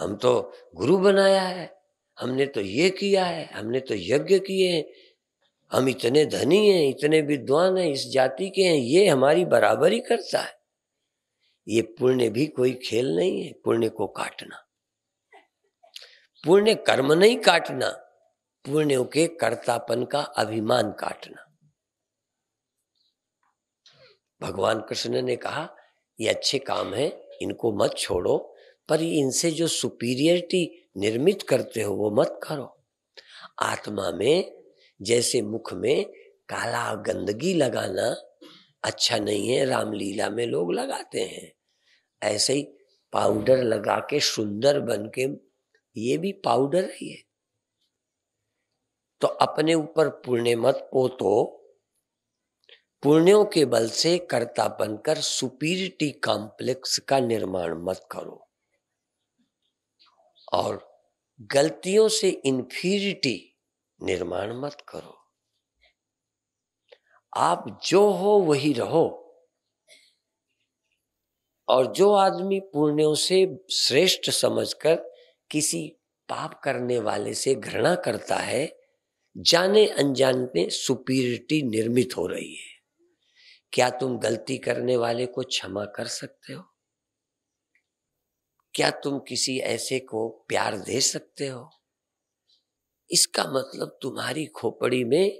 Speaker 1: हम तो गुरु बनाया है हमने तो ये किया है हमने तो यज्ञ किए हैं हम इतने धनी हैं इतने विद्वान हैं इस जाति के हैं ये हमारी बराबरी करता है ये पुण्य भी कोई खेल नहीं है पुण्य को काटना पुण्य कर्म नहीं काटना पुण्यों के कर्तापन का अभिमान काटना भगवान कृष्ण ने कहा ये अच्छे काम है इनको मत छोड़ो पर इनसे जो सुपीरियरिटी निर्मित करते हो वो मत करो आत्मा में जैसे मुख में काला गंदगी लगाना अच्छा नहीं है रामलीला में लोग लगाते हैं ऐसे ही पाउडर लगा के सुंदर बन के ये भी पाउडर ही है तो अपने ऊपर पुण्य मत पोतो पुण्यों के बल से कर्ता बनकर सुपीरिटी कॉम्प्लेक्स का निर्माण मत करो और गलतियों से इन्फीरिटी निर्माण मत करो आप जो हो वही रहो और जो आदमी पुण्यों से श्रेष्ठ समझकर किसी पाप करने वाले से घृणा करता है जाने अनजाने सुपीरिटी निर्मित हो रही है क्या तुम गलती करने वाले को क्षमा कर सकते हो क्या तुम किसी ऐसे को प्यार दे सकते हो इसका मतलब तुम्हारी खोपड़ी में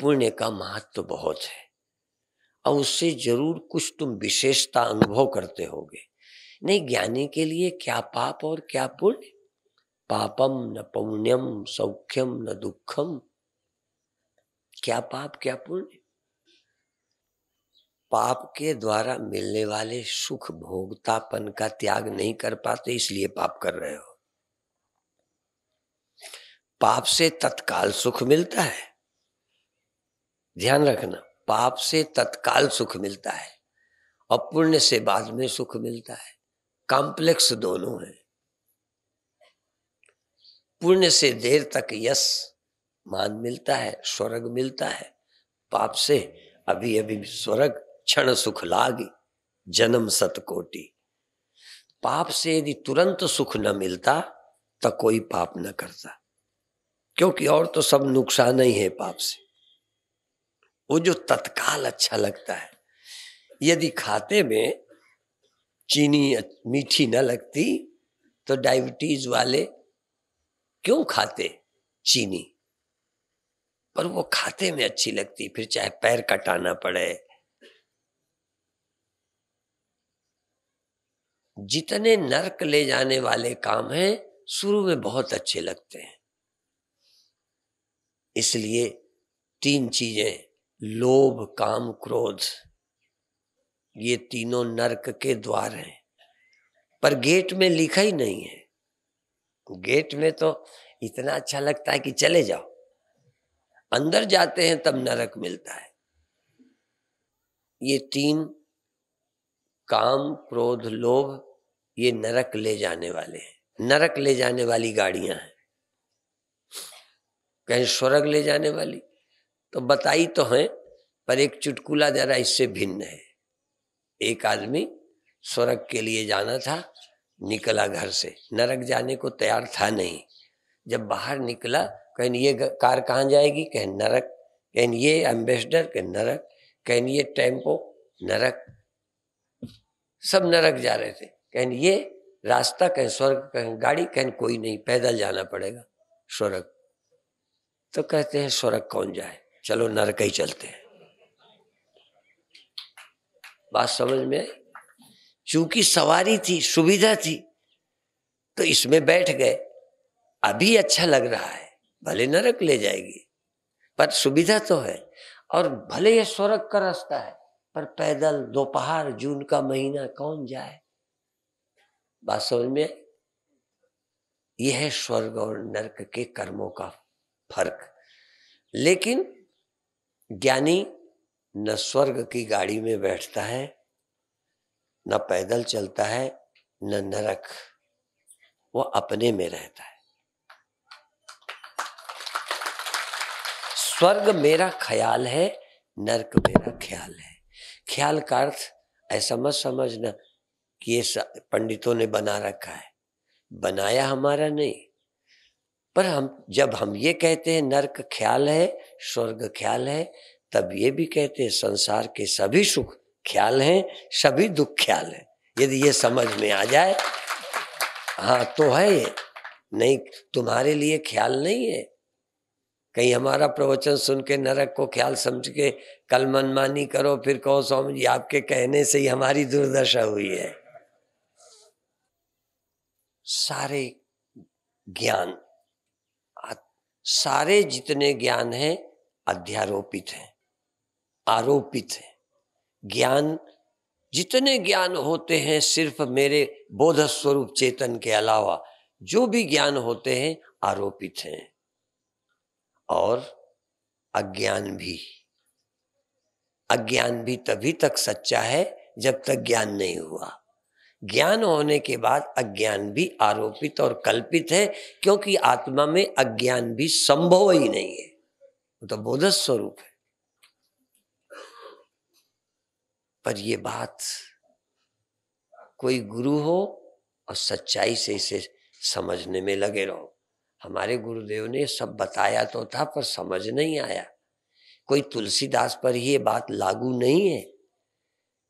Speaker 1: पुण्य का महत्व तो बहुत है और उससे जरूर कुछ तुम विशेषता अनुभव करते होगे नहीं ज्ञानी के लिए क्या पाप और क्या पुण्य पापम न पुण्यम सौख्यम न दुखम क्या पाप क्या पुण्य पाप के द्वारा मिलने वाले सुख भोगतापन का त्याग नहीं कर पाते इसलिए पाप कर रहे हो पाप से तत्काल सुख मिलता है ध्यान रखना पाप से तत्काल सुख मिलता है और पुण्य से बाद में सुख मिलता है कॉम्प्लेक्स दोनों है पुण्य से देर तक यश मान मिलता है स्वर्ग मिलता है पाप से अभी अभी स्वर्ग क्षण सुख लागी जन्म सतकोटि पाप से यदि तुरंत सुख न मिलता तो कोई पाप न करता क्योंकि और तो सब नुकसान ही है पाप से वो जो तत्काल अच्छा लगता है यदि खाते में चीनी मीठी ना लगती तो डायबिटीज वाले क्यों खाते चीनी पर वो खाते में अच्छी लगती फिर चाहे पैर कटाना पड़े जितने नरक ले जाने वाले काम हैं शुरू में बहुत अच्छे लगते हैं इसलिए तीन चीजें लोभ काम क्रोध ये तीनों नरक के द्वार हैं पर गेट में लिखा ही नहीं है गेट में तो इतना अच्छा लगता है कि चले जाओ अंदर जाते हैं तब नरक मिलता है ये तीन काम क्रोध लोभ ये नरक ले जाने वाले हैं नरक ले जाने वाली गाड़ियां हैं कहीं स्वर्ग ले जाने वाली तो बताई तो है पर एक चुटकुला जरा इससे भिन्न है एक आदमी स्वर्ग के लिए जाना था निकला घर से नरक जाने को तैयार था नहीं जब बाहर निकला कहन ये कार कहाँ जाएगी कहन नरक कहन ये एम्बेसडर कहन नरक कहन ये टेम्पो नरक सब नरक जा रहे थे कहन ये रास्ता कहें स्वर्ग कहें गाड़ी कहें कोई नहीं पैदल जाना पड़ेगा स्वर्ग तो कहते हैं स्वर्ग कौन जाए चलो नरक ही चलते हैं बात समझ में चूंकि सवारी थी सुविधा थी तो इसमें बैठ गए अभी अच्छा लग रहा है भले नरक ले जाएगी पर सुविधा तो है और भले यह स्वर्ग का रास्ता है पर पैदल दोपहर जून का महीना कौन जाए बात समझ में यह है स्वर्ग और नरक के कर्मों का फर्क लेकिन ज्ञानी न स्वर्ग की गाड़ी में बैठता है न पैदल चलता है न नरक वो अपने में रहता है स्वर्ग मेरा ख्याल है नरक मेरा ख्याल है ख्याल का अर्थ ऐसा मत समझना कि ये पंडितों ने बना रखा है बनाया हमारा नहीं पर हम जब हम ये कहते हैं नरक ख्याल है स्वर्ग ख्याल है तब ये भी कहते हैं संसार के सभी सुख ख्याल हैं सभी दुख ख्याल हैं यदि ये समझ में आ जाए हाँ तो है ये नहीं तुम्हारे लिए ख्याल नहीं है कहीं हमारा प्रवचन सुन के नरक को ख्याल समझ के कल मनमानी करो फिर कहो स्वामी जी आपके कहने से ही हमारी दुर्दशा हुई है सारे ज्ञान सारे जितने ज्ञान हैं अध्यारोपित हैं आरोपित हैं ज्ञान जितने ज्ञान होते हैं सिर्फ मेरे बोध स्वरूप चेतन के अलावा जो भी ज्ञान होते हैं आरोपित हैं और अज्ञान भी अज्ञान भी तभी तक सच्चा है जब तक ज्ञान नहीं हुआ ज्ञान होने के बाद अज्ञान भी आरोपित और कल्पित है क्योंकि आत्मा में अज्ञान भी संभव ही नहीं है वो तो बोध स्वरूप है पर ये बात कोई गुरु हो और सच्चाई से इसे समझने में लगे रहो हमारे गुरुदेव ने सब बताया तो था पर समझ नहीं आया कोई तुलसीदास पर ही ये बात लागू नहीं है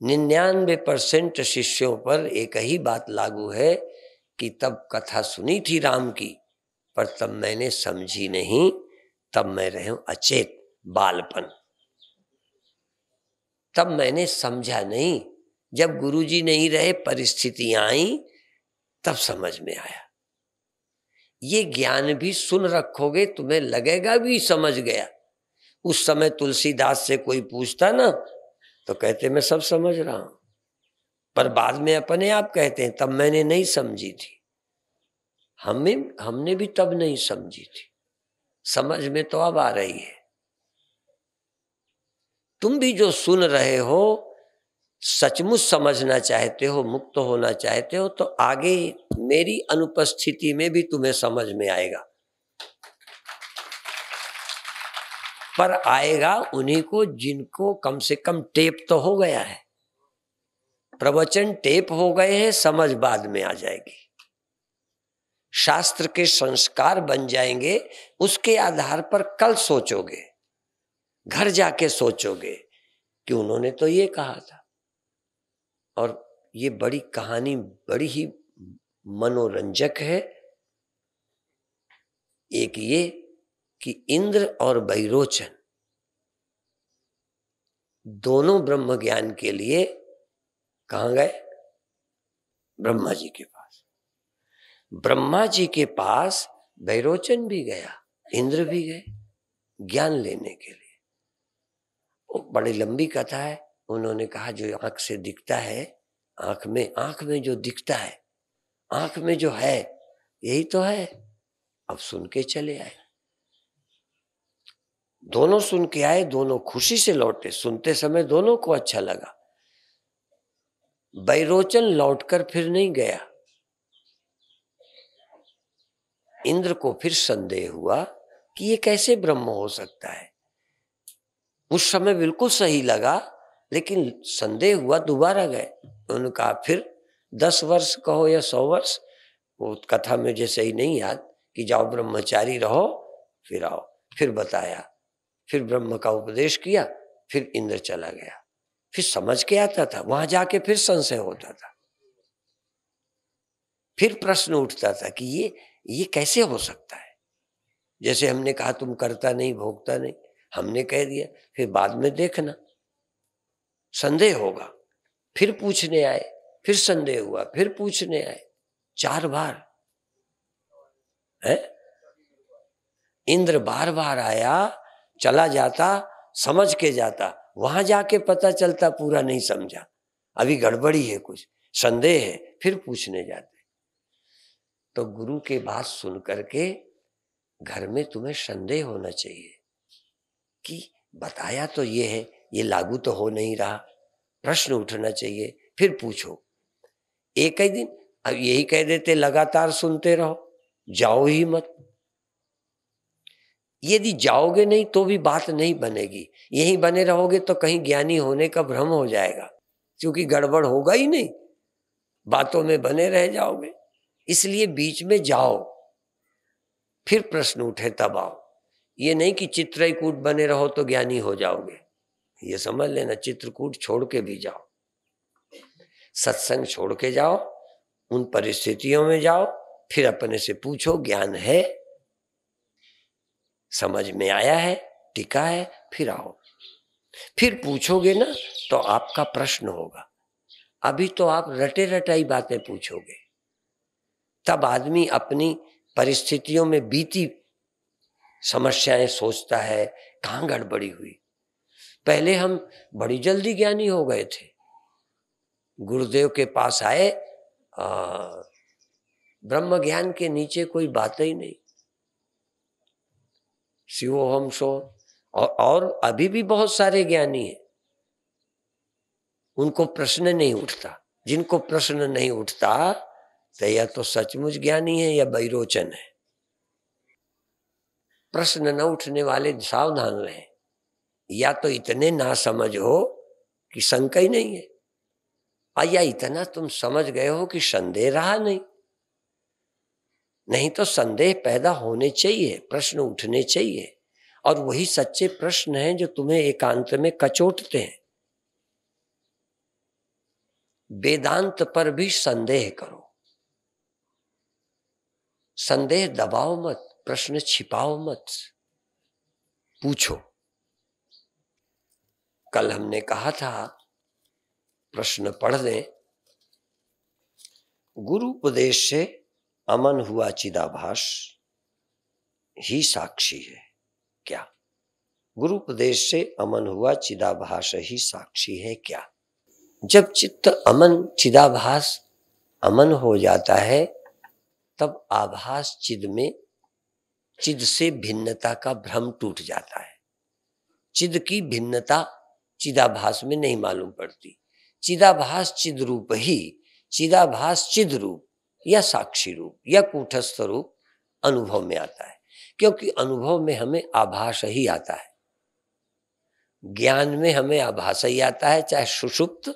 Speaker 1: निन्यानवे परसेंट शिष्यों पर एक ही बात लागू है कि तब कथा सुनी थी राम की पर तब मैंने समझी नहीं तब मैं रहे अचेत बालपन तब मैंने समझा नहीं जब गुरुजी नहीं रहे परिस्थितियां आई तब समझ में आया ये ज्ञान भी सुन रखोगे तुम्हें लगेगा भी समझ गया उस समय तुलसीदास से कोई पूछता ना तो कहते मैं सब समझ रहा हूं पर बाद में अपने आप कहते हैं तब मैंने नहीं समझी थी हमें हमने भी तब नहीं समझी थी समझ में तो अब आ रही है तुम भी जो सुन रहे हो सचमुच समझना चाहते हो मुक्त होना चाहते हो तो आगे मेरी अनुपस्थिति में भी तुम्हें समझ में आएगा पर आएगा उन्हीं को जिनको कम से कम टेप तो हो गया है प्रवचन टेप हो गए हैं समझ बाद में आ जाएगी शास्त्र के संस्कार बन जाएंगे उसके आधार पर कल सोचोगे घर जाके सोचोगे कि उन्होंने तो ये कहा था और ये बड़ी कहानी बड़ी ही मनोरंजक है एक ये कि इंद्र और बैरोचन दोनों ब्रह्म ज्ञान के लिए कहा गए ब्रह्मा जी के पास ब्रह्मा जी के पास बैरोचन भी गया इंद्र भी गए ज्ञान लेने के लिए वो बड़ी लंबी कथा है उन्होंने कहा जो आंख से दिखता है आंख में आंख में जो दिखता है आंख में जो है यही तो है अब सुन के चले आए दोनों सुन के आए दोनों खुशी से लौटे सुनते समय दोनों को अच्छा लगा बैरोचन लौटकर फिर नहीं गया इंद्र को फिर संदेह हुआ कि ये कैसे ब्रह्म हो सकता है उस समय बिल्कुल सही लगा लेकिन संदेह हुआ दोबारा गए उनका फिर दस वर्ष कहो या सौ वर्ष वो कथा में जैसे ही नहीं याद कि जाओ ब्रह्मचारी रहो फिर आओ फिर बताया फिर ब्रह्म का उपदेश किया फिर इंद्र चला गया फिर समझ के आता था वहां जाके फिर संशय होता था फिर प्रश्न उठता था कि ये ये कैसे हो सकता है जैसे हमने कहा तुम करता नहीं भोगता नहीं हमने कह दिया फिर बाद में देखना संदेह होगा फिर पूछने आए फिर संदेह हुआ फिर पूछने आए चार बार है इंद्र बार बार आया चला जाता समझ के जाता वहां जाके पता चलता पूरा नहीं समझा अभी गड़बड़ी है कुछ संदेह है फिर पूछने जाते तो गुरु के बात सुन करके घर में तुम्हें संदेह होना चाहिए कि बताया तो ये है ये लागू तो हो नहीं रहा प्रश्न उठना चाहिए फिर पूछो एक ही दिन अब यही कह देते लगातार सुनते रहो जाओ ही मत यदि जाओगे नहीं तो भी बात नहीं बनेगी यहीं बने रहोगे तो कहीं ज्ञानी होने का भ्रम हो जाएगा क्योंकि गड़बड़ होगा ही नहीं बातों में बने रह जाओगे इसलिए बीच में जाओ फिर प्रश्न उठे तब आओ ये नहीं कि चित्रकूट बने रहो तो ज्ञानी हो जाओगे ये समझ लेना चित्रकूट छोड़ के भी जाओ सत्संग छोड़ के जाओ उन परिस्थितियों में जाओ फिर अपने से पूछो ज्ञान है समझ में आया है टिका है फिर आओ फिर पूछोगे ना तो आपका प्रश्न होगा अभी तो आप रटे रटाई बातें पूछोगे तब आदमी अपनी परिस्थितियों में बीती समस्याएं सोचता है कहाँ गड़बड़ी हुई पहले हम बड़ी जल्दी ज्ञानी हो गए थे गुरुदेव के पास आए ब्रह्म ज्ञान के नीचे कोई बात ही नहीं हम सो और और अभी भी बहुत सारे ज्ञानी हैं उनको प्रश्न नहीं उठता जिनको प्रश्न नहीं उठता तो या तो सचमुच ज्ञानी है या बैरोचन है प्रश्न न उठने वाले सावधान रहे या तो इतने ना समझ हो कि शंका ही नहीं है या इतना तुम समझ गए हो कि संदेह रहा नहीं नहीं तो संदेह पैदा होने चाहिए प्रश्न उठने चाहिए और वही सच्चे प्रश्न हैं जो तुम्हें एकांत में कचोटते हैं वेदांत पर भी संदेह करो संदेह दबाओ मत प्रश्न छिपाओ मत पूछो कल हमने कहा था प्रश्न पढ़ दे गुरु उपदेश से अमन हुआ चिदाभास ही साक्षी है क्या गुरु उपदेश से अमन हुआ चिदाभास ही साक्षी है क्या जब चित्त अमन चिदाभास अमन हो जाता है तब आभास चिद में चिद से भिन्नता का भ्रम टूट जाता है चिद की भिन्नता चिदाभास में नहीं मालूम पड़ती चिदाभास चिद रूप ही चिदाभास चिद रूप या साक्षी रूप या कूठस्थ रूप अनुभव में आता है क्योंकि अनुभव में हमें आभास ही आता है ज्ञान में हमें आभास ही आता है चाहे सुषुप्त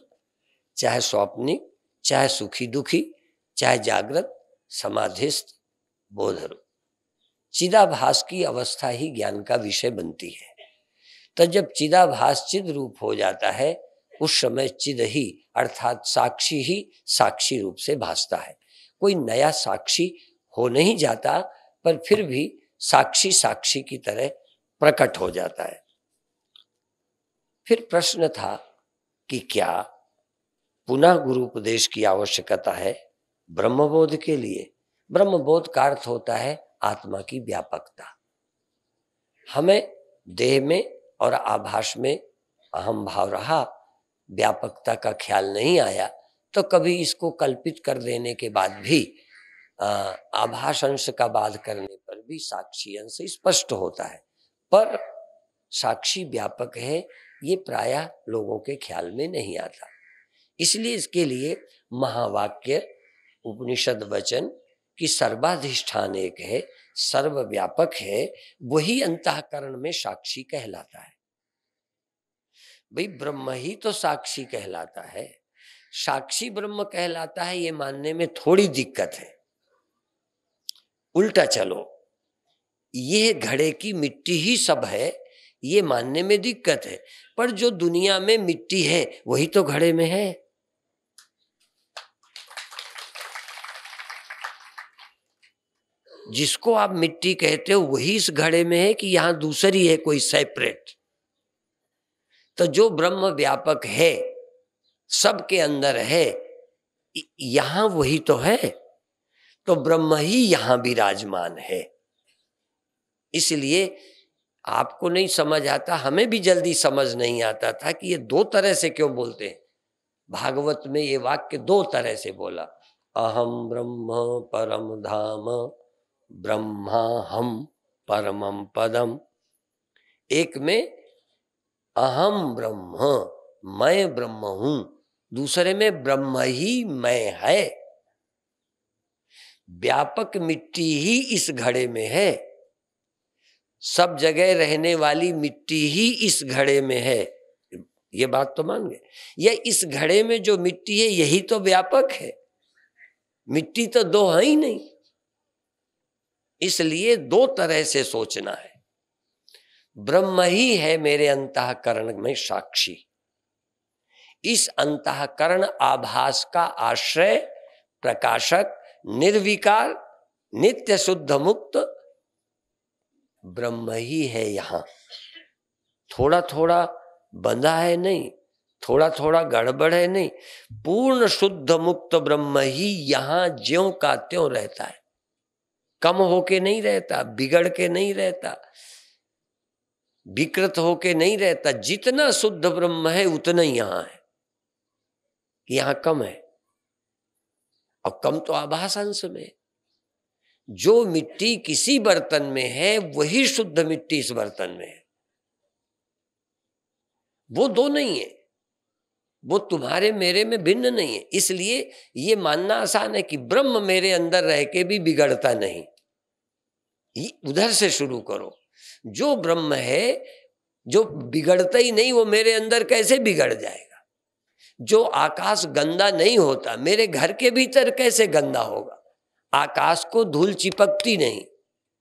Speaker 1: चाहे स्वप्निक चाहे सुखी दुखी चाहे जागृत समाधिस्थ बोध रूप चिदाभास की अवस्था ही ज्ञान का विषय बनती है तो जब चिदाभास चिद रूप हो जाता है उस समय चिद ही अर्थात साक्षी ही साक्षी रूप से भासता है कोई नया साक्षी हो नहीं जाता पर फिर भी साक्षी साक्षी की तरह प्रकट हो जाता है फिर प्रश्न था कि क्या पुनः गुरु उपदेश की आवश्यकता है ब्रह्मबोध के लिए ब्रह्मबोध का अर्थ होता है आत्मा की व्यापकता हमें देह में और आभास में अहम भाव रहा व्यापकता का ख्याल नहीं आया तो कभी इसको कल्पित कर देने के बाद भी आभास अंश का बाध करने पर भी साक्षी अंश स्पष्ट होता है पर साक्षी व्यापक है ये प्रायः लोगों के ख्याल में नहीं आता इसलिए इसके लिए महावाक्य उपनिषद वचन की सर्वाधिष्ठान एक है सर्वव्यापक है वही अंतकरण में साक्षी कहलाता है भाई ब्रह्म ही तो साक्षी कहलाता है साक्षी ब्रह्म कहलाता है ये मानने में थोड़ी दिक्कत है उल्टा चलो ये घड़े की मिट्टी ही सब है ये मानने में दिक्कत है पर जो दुनिया में मिट्टी है वही तो घड़े में है जिसको आप मिट्टी कहते हो वही इस घड़े में है कि यहां दूसरी है कोई सेपरेट तो जो ब्रह्म व्यापक है सबके अंदर है यहां वही तो है तो ब्रह्म ही यहां विराजमान है इसलिए आपको नहीं समझ आता हमें भी जल्दी समझ नहीं आता था कि ये दो तरह से क्यों बोलते हैं भागवत में ये वाक्य दो तरह से बोला अहम ब्रह्म परम धाम ब्रह्मा हम परमम पदम एक में अहम ब्रह्म मैं ब्रह्म हूं दूसरे में ब्रह्म ही मैं है व्यापक मिट्टी ही इस घड़े में है सब जगह रहने वाली मिट्टी ही इस घड़े में है ये बात तो मान गए यह इस घड़े में जो मिट्टी है यही तो व्यापक है मिट्टी तो दो है ही नहीं इसलिए दो तरह से सोचना है ब्रह्म ही है मेरे अंतकरण में साक्षी इस अंतकरण आभास का आश्रय प्रकाशक निर्विकार नित्य शुद्ध मुक्त ब्रह्म ही है यहां थोड़ा थोड़ा बंधा है नहीं थोड़ा थोड़ा गड़बड़ है नहीं पूर्ण शुद्ध मुक्त ब्रह्म ही यहां ज्यो का त्यों रहता है कम होके नहीं रहता बिगड़ के नहीं रहता विकृत होके नहीं रहता जितना शुद्ध ब्रह्म है उतना ही यहां है कि यहां कम है और कम तो आभास अंश में जो मिट्टी किसी बर्तन में है वही शुद्ध मिट्टी इस बर्तन में है वो दो नहीं है वो तुम्हारे मेरे में भिन्न नहीं है इसलिए ये मानना आसान है कि ब्रह्म मेरे अंदर रह के भी बिगड़ता नहीं उधर से शुरू करो जो ब्रह्म है जो बिगड़ता ही नहीं वो मेरे अंदर कैसे बिगड़ जाएगा जो आकाश गंदा नहीं होता मेरे घर के भीतर कैसे गंदा होगा आकाश को धूल चिपकती नहीं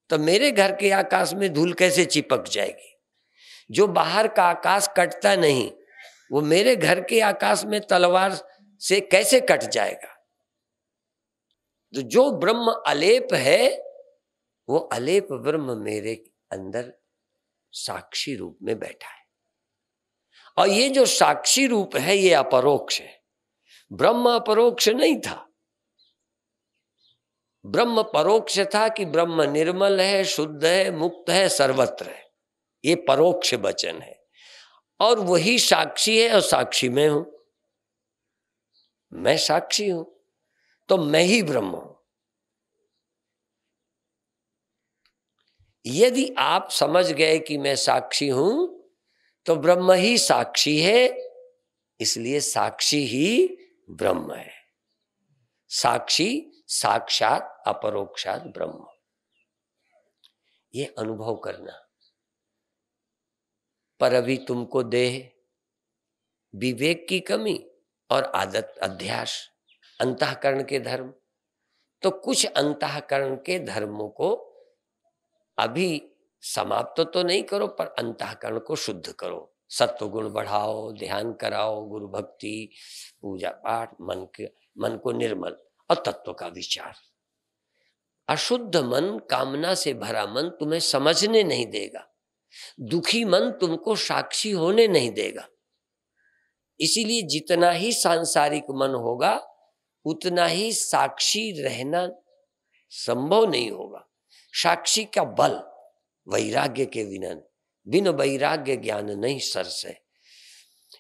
Speaker 1: तो मेरे घर के आकाश में धूल कैसे चिपक जाएगी जो बाहर का आकाश कटता नहीं वो मेरे घर के आकाश में तलवार से कैसे कट जाएगा तो जो ब्रह्म अलेप है वो अलेप ब्रह्म मेरे अंदर साक्षी रूप में बैठा है और ये जो साक्षी रूप है ये अपरोक्ष है ब्रह्म अपरोक्ष नहीं था ब्रह्म परोक्ष था कि ब्रह्म निर्मल है शुद्ध है मुक्त है सर्वत्र है ये परोक्ष वचन है और वही साक्षी है और साक्षी में हूं मैं साक्षी हूं तो मैं ही ब्रह्म हूं यदि आप समझ गए कि मैं साक्षी हूं तो ब्रह्म ही साक्षी है इसलिए साक्षी ही ब्रह्म है साक्षी साक्षात अपरोक्षात ब्रह्म ये अनुभव करना पर अभी तुमको देह विवेक की कमी और आदत अध्यास अंतकरण के धर्म तो कुछ अंतकरण के धर्मों को अभी समाप्त तो नहीं करो पर अंतकरण को शुद्ध करो सत्व गुण बढ़ाओ ध्यान कराओ गुरु भक्ति पूजा पाठ मन के मन को निर्मल और तत्व का विचार अशुद्ध मन कामना से भरा मन तुम्हें समझने नहीं देगा दुखी मन तुमको साक्षी होने नहीं देगा इसीलिए जितना ही सांसारिक मन होगा उतना ही साक्षी रहना संभव नहीं होगा साक्षी का बल वैराग्य के बिना बिन वैराग्य ज्ञान नहीं सरस है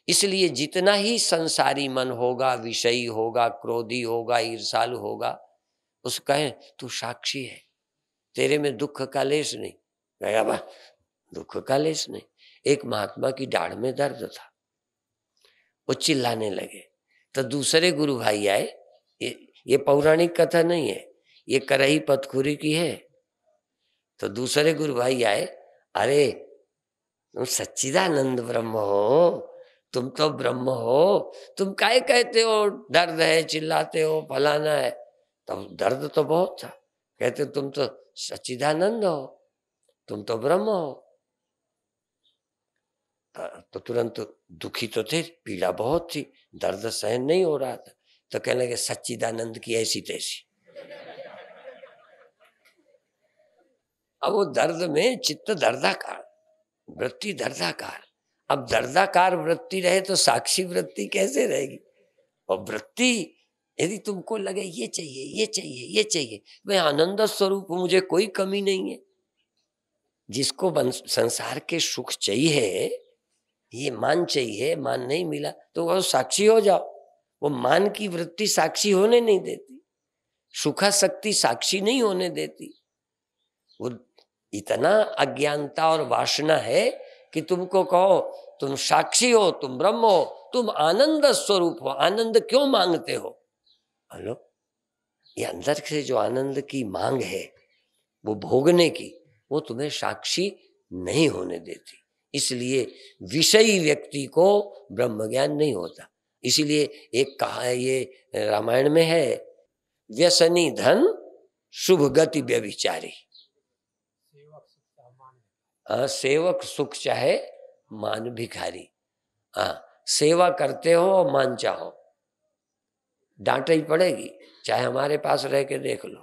Speaker 1: इसलिए जितना ही संसारी मन होगा विषयी होगा क्रोधी होगा ईर्षालु होगा उस कहे तू साक्षी है तेरे में दुख का लेस नहीं कह बा दुख का लेस नहीं एक महात्मा की डाढ़ में दर्द था वो चिल्लाने लगे तो दूसरे गुरु भाई आए ये, ये पौराणिक कथा नहीं है ये करही पतखुरी की है तो दूसरे गुरु भाई आए अरे तुम सच्चिदानंद ब्रह्म हो तुम तो ब्रह्म हो तुम काय कहते हो दर्द है चिल्लाते हो फलाना है तब तो दर्द तो बहुत था कहते तुम तो सच्चिदानंद हो तुम तो ब्रह्म हो तो तुरंत दुखी तो थे पीड़ा बहुत थी दर्द सहन नहीं हो रहा था तो कहने लगे सच्चिदानंद की ऐसी तैसी अब वो दर्द में चित्त दर्दाकार वृत्ति दर्दाकार अब दर्दाकार वृत्ति रहे तो साक्षी वृत्ति कैसे रहेगी और वृत्ति यदि तुमको लगे ये चाहिए ये चाहिए ये चाहिए मैं आनंद स्वरूप मुझे कोई कमी नहीं है जिसको संसार के सुख चाहिए ये मान चाहिए मान नहीं मिला तो वह साक्षी हो जाओ वो मान की वृत्ति साक्षी होने नहीं देती सुखा शक्ति साक्षी नहीं होने देती वो इतना अज्ञानता और वासना है कि तुमको कहो तुम साक्षी हो तुम ब्रह्म हो तुम आनंद स्वरूप हो आनंद क्यों मांगते हो हेलो ये अंदर से जो आनंद की मांग है वो भोगने की वो तुम्हें साक्षी नहीं होने देती इसलिए विषयी व्यक्ति को ब्रह्म ज्ञान नहीं होता इसीलिए एक कहा है ये रामायण में है व्यसनी धन शुभ गति व्यविचारी आ, सेवक सुख चाहे मान भिखारी हाँ सेवा करते हो और मान चाहो डांट ही पड़ेगी चाहे हमारे पास रह के देख लो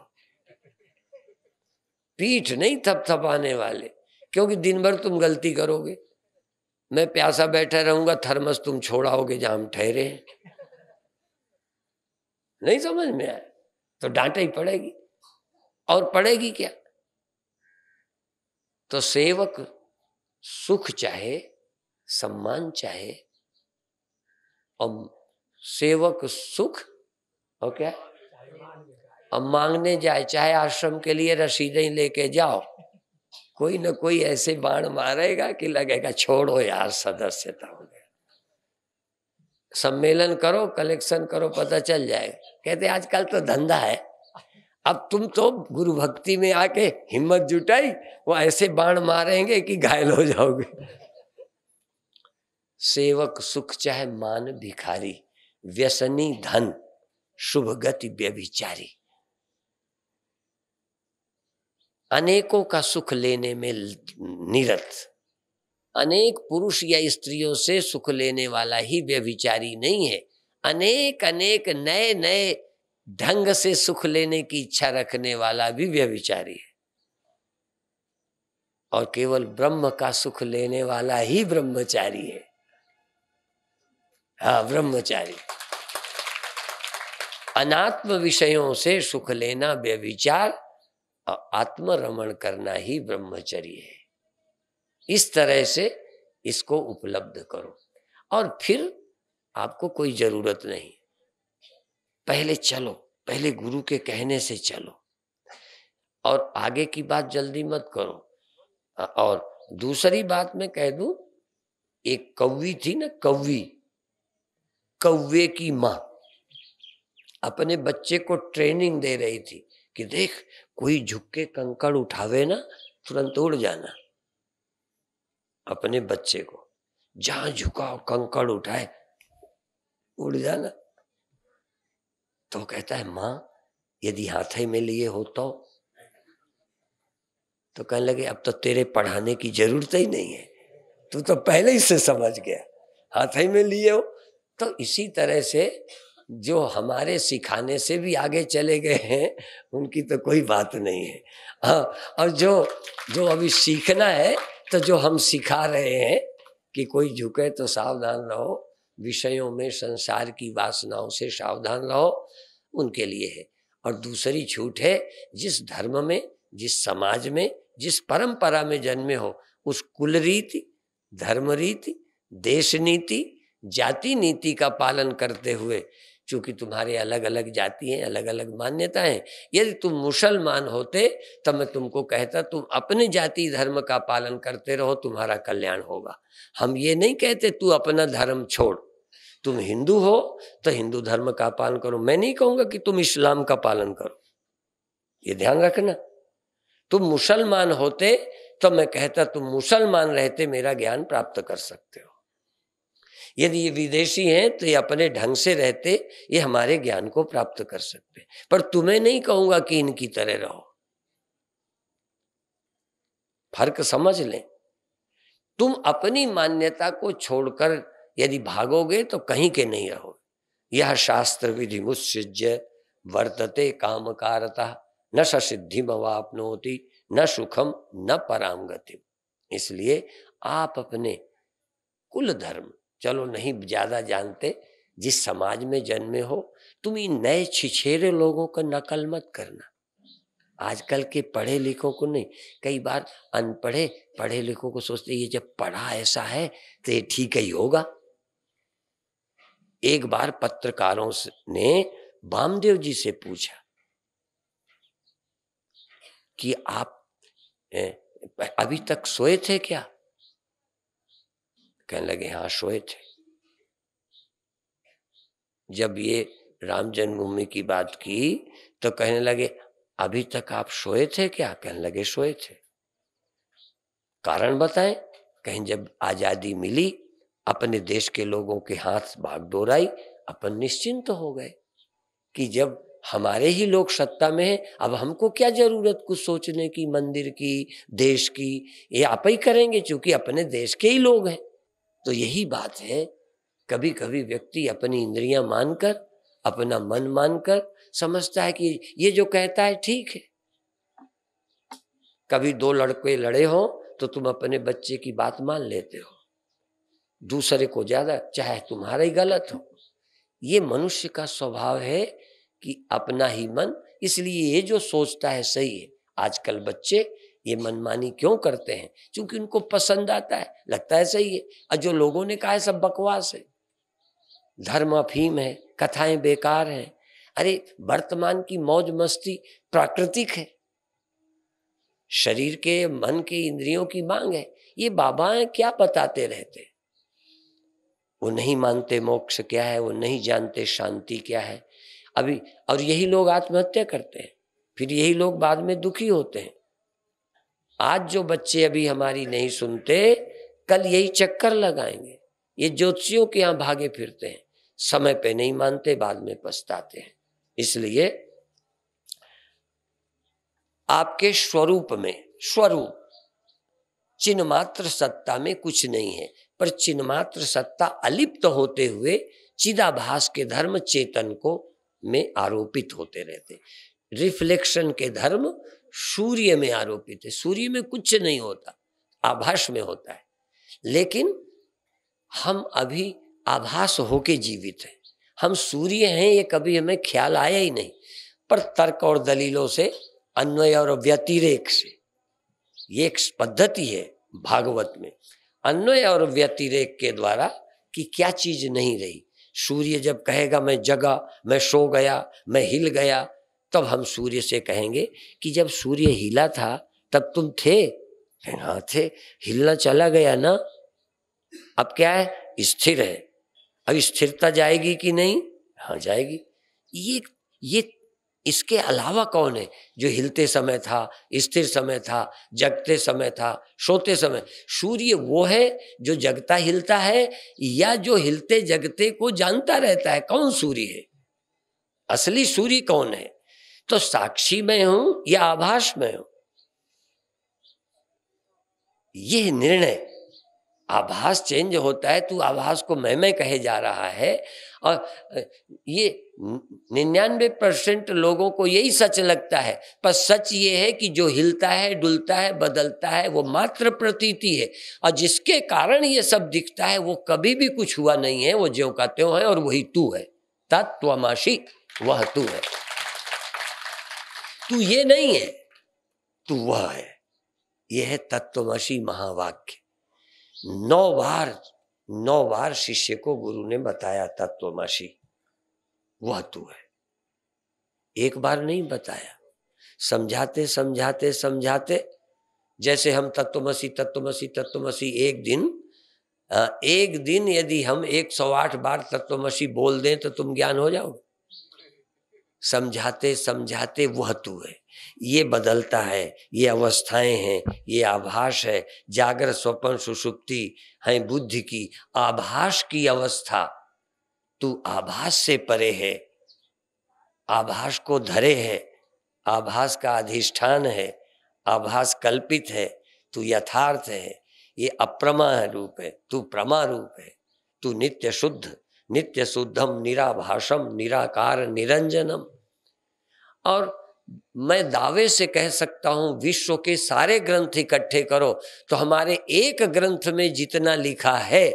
Speaker 1: पीठ नहीं थपथपाने वाले क्योंकि दिन भर तुम गलती करोगे मैं प्यासा बैठा रहूंगा थर्मस तुम छोड़ाओगे जहां हम ठहरे नहीं समझ में आया तो डांट ही पड़ेगी और पड़ेगी क्या तो सेवक सुख चाहे सम्मान चाहे और सेवक सुख और क्या अब मांगने जाए चाहे आश्रम के लिए रसीदें लेके जाओ कोई ना कोई ऐसे बाण मारेगा कि लगेगा छोड़ो यार सदस्यता हो गया सम्मेलन करो कलेक्शन करो पता चल जाएगा कहते आजकल तो धंधा है अब तुम तो गुरु भक्ति में आके हिम्मत जुटाई वो ऐसे बाण मारेंगे कि घायल हो जाओगे सेवक सुख चाहे मान भिखारी व्यसनी धन शुभ गति व्यभिचारी अनेकों का सुख लेने में निरत अनेक पुरुष या स्त्रियों से सुख लेने वाला ही व्यभिचारी नहीं है अनेक अनेक नए नए ढंग से सुख लेने की इच्छा रखने वाला भी व्यविचारी है और केवल ब्रह्म का सुख लेने वाला ही ब्रह्मचारी है हा ब्रह्मचारी अनात्म विषयों से सुख लेना व्यविचार और आत्मरमण करना ही ब्रह्मचर्य है इस तरह से इसको उपलब्ध करो और फिर आपको कोई जरूरत नहीं पहले चलो पहले गुरु के कहने से चलो और आगे की बात जल्दी मत करो और दूसरी बात मैं कह दू एक कौवी थी ना कौवी कौवे की माँ अपने बच्चे को ट्रेनिंग दे रही थी कि देख कोई झुक के कंकड़ उठावे ना तुरंत उड़ जाना अपने बच्चे को जहां झुकाओ कंकड़ उठाए उड़ जाना तो कहता है माँ यदि हाथे में लिए हो तो तो कहने लगे अब तो तेरे पढ़ाने की जरूरत ही नहीं है तू तो पहले ही से समझ गया हाथे में लिए हो तो इसी तरह से जो हमारे सिखाने से भी आगे चले गए हैं उनकी तो कोई बात नहीं है हाँ और जो जो अभी सीखना है तो जो हम सिखा रहे हैं कि कोई झुके तो सावधान रहो विषयों में संसार की वासनाओं से सावधान रहो उनके लिए है और दूसरी छूट है जिस धर्म में जिस समाज में जिस परंपरा में जन्मे हो उस कुल रीति धर्म रीति देश नीति जाति नीति का पालन करते हुए चूंकि तुम्हारे अलग अलग जाति हैं अलग अलग मान्यताएं यदि तुम मुसलमान होते तब मैं तुमको कहता तुम अपने जाति धर्म का पालन करते रहो तुम्हारा कल्याण होगा हम ये नहीं कहते तू अपना धर्म छोड़ तुम हिंदू हो तो हिंदू धर्म का पालन करो मैं नहीं कहूंगा कि तुम इस्लाम का पालन करो ये ध्यान रखना तुम मुसलमान होते तो मैं कहता तुम मुसलमान रहते मेरा ज्ञान प्राप्त कर सकते हो यदि ये विदेशी हैं तो ये अपने ढंग से रहते ये हमारे ज्ञान को प्राप्त कर सकते पर तुम्हें नहीं कहूंगा कि इनकी तरह रहो फर्क समझ लें तुम अपनी मान्यता को छोड़कर यदि भागोगे तो कहीं के नहीं रहोगे यह शास्त्र विधि मुत्सृज्य वर्तते काम कारता न स सिद्धि मवापनोती न सुखम न पराम गति इसलिए आप अपने कुल धर्म चलो नहीं ज़्यादा जानते जिस समाज में जन्मे हो तुम इन नए छिछेरे लोगों का नकल मत करना आजकल के पढ़े लिखों को नहीं कई बार अनपढ़े पढ़े लिखों को सोचते ये जब पढ़ा ऐसा है तो ये ठीक ही होगा एक बार पत्रकारों ने बामदेव जी से पूछा कि आप अभी तक सोए थे क्या कहने लगे हाँ सोए थे जब ये राम जन्मभूमि की बात की तो कहने लगे अभी तक आप सोए थे क्या कहने लगे सोए थे कारण बताएं कहीं जब आजादी मिली अपने देश के लोगों के हाथ भाग डोराई अपन निश्चिंत तो हो गए कि जब हमारे ही लोग सत्ता में हैं अब हमको क्या जरूरत कुछ सोचने की मंदिर की देश की ये आप ही करेंगे क्योंकि अपने देश के ही लोग हैं तो यही बात है कभी कभी व्यक्ति अपनी इंद्रियां मानकर अपना मन मानकर समझता है कि ये जो कहता है ठीक है कभी दो लड़के लड़े हो तो तुम अपने बच्चे की बात मान लेते हो दूसरे को ज्यादा चाहे तुम्हारा ही गलत हो ये मनुष्य का स्वभाव है कि अपना ही मन इसलिए ये जो सोचता है सही है आजकल बच्चे ये मनमानी क्यों करते हैं क्योंकि उनको पसंद आता है लगता है सही है और जो लोगों ने कहा है सब बकवास है धर्म अफीम है कथाएं बेकार हैं अरे वर्तमान की मौज मस्ती प्राकृतिक है शरीर के मन के इंद्रियों की मांग है ये बाबा क्या बताते रहते हैं वो नहीं मानते मोक्ष क्या है वो नहीं जानते शांति क्या है अभी और यही लोग आत्महत्या करते हैं फिर यही लोग बाद में दुखी होते हैं आज जो बच्चे अभी हमारी नहीं सुनते कल यही चक्कर लगाएंगे ये ज्योतिषियों के यहाँ भागे फिरते हैं समय पे नहीं मानते बाद में पछताते हैं इसलिए आपके स्वरूप में स्वरूप चिन्ह मात्र सत्ता में कुछ नहीं है पर चिन्मात्र सत्ता अलिप्त होते हुए चिदाभास के धर्म चेतन को में आरोपित होते रहते रिफ्लेक्शन के धर्म सूर्य में आरोपित है सूर्य में कुछ नहीं होता आभास में होता है लेकिन हम अभी आभास होके जीवित हैं हम सूर्य हैं ये कभी हमें ख्याल आया ही नहीं पर तर्क और दलीलों से अन्वय और व्यतिरेक से ये एक पद्धति है भागवत में अन्वय और व्यतिरेक के द्वारा कि क्या चीज नहीं रही सूर्य जब कहेगा मैं जगा मैं सो गया मैं हिल गया तब हम सूर्य से कहेंगे कि जब सूर्य हिला था तब तुम थे हाँ थे हिलना चला गया ना अब क्या है स्थिर है अब स्थिरता जाएगी कि नहीं हाँ जाएगी ये ये इसके अलावा कौन है जो हिलते समय था स्थिर समय था जगते समय था सोते समय सूर्य वो है जो जगता हिलता है या जो हिलते जगते को जानता रहता है कौन सूर्य है असली सूर्य कौन है तो साक्षी में हूं या आभास में हूं यह निर्णय आभास चेंज होता है तू आभास को मैं मैं कहे जा रहा है और ये निन्यानवे परसेंट लोगों को यही सच लगता है पर सच ये है कि जो हिलता है डुलता है बदलता है वो मात्र प्रतीति है और जिसके कारण ये सब दिखता है वो कभी भी कुछ हुआ नहीं है वो ज्यो का त्यों है और वही तू है तत्वमाशी वह तू है तू ये नहीं है तू वह है यह है तत्वमसी महावाक्य नौ बार नौ बार शिष्य को गुरु ने बताया तत्वमसी वह तू है एक बार नहीं बताया समझाते समझाते समझाते जैसे हम तत्वमसी तत्वमसी तत्वमसी एक दिन एक दिन यदि हम 108 बार तत्वमसी बोल दें तो तुम ज्ञान हो जाओ समझाते समझाते वह तू है ये बदलता है ये अवस्थाएं हैं ये आभास है जागर स्वप्न सुषुप्ति है बुद्धि की आभास की अवस्था तू आभास से परे है आभास को धरे है आभास का अधिष्ठान है आभास कल्पित है तू यथार्थ है ये अप्रमा रूप है तू प्रमा रूप है तू नित्य शुद्ध नित्य शुद्धम निराभाषम निराकार निरंजनम और मैं दावे से कह सकता हूँ विश्व के सारे ग्रंथ इकट्ठे करो तो हमारे एक ग्रंथ में जितना लिखा है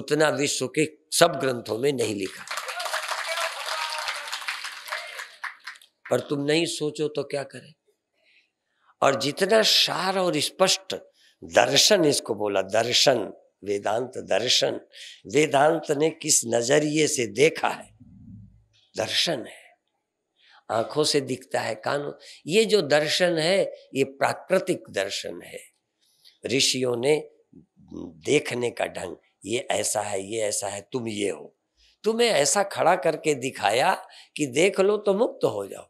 Speaker 1: उतना विश्व के सब ग्रंथों में नहीं लिखा पर तुम नहीं सोचो तो क्या करें और जितना सार और स्पष्ट दर्शन इसको बोला दर्शन वेदांत दर्शन वेदांत ने किस नजरिए से देखा है दर्शन है आंखों से दिखता है कानों ये जो दर्शन है ये प्राकृतिक दर्शन है ऋषियों ने देखने का ढंग ये ऐसा है ये ऐसा है तुम ये हो तुम्हें ऐसा खड़ा करके दिखाया कि देख लो तो मुक्त हो जाओ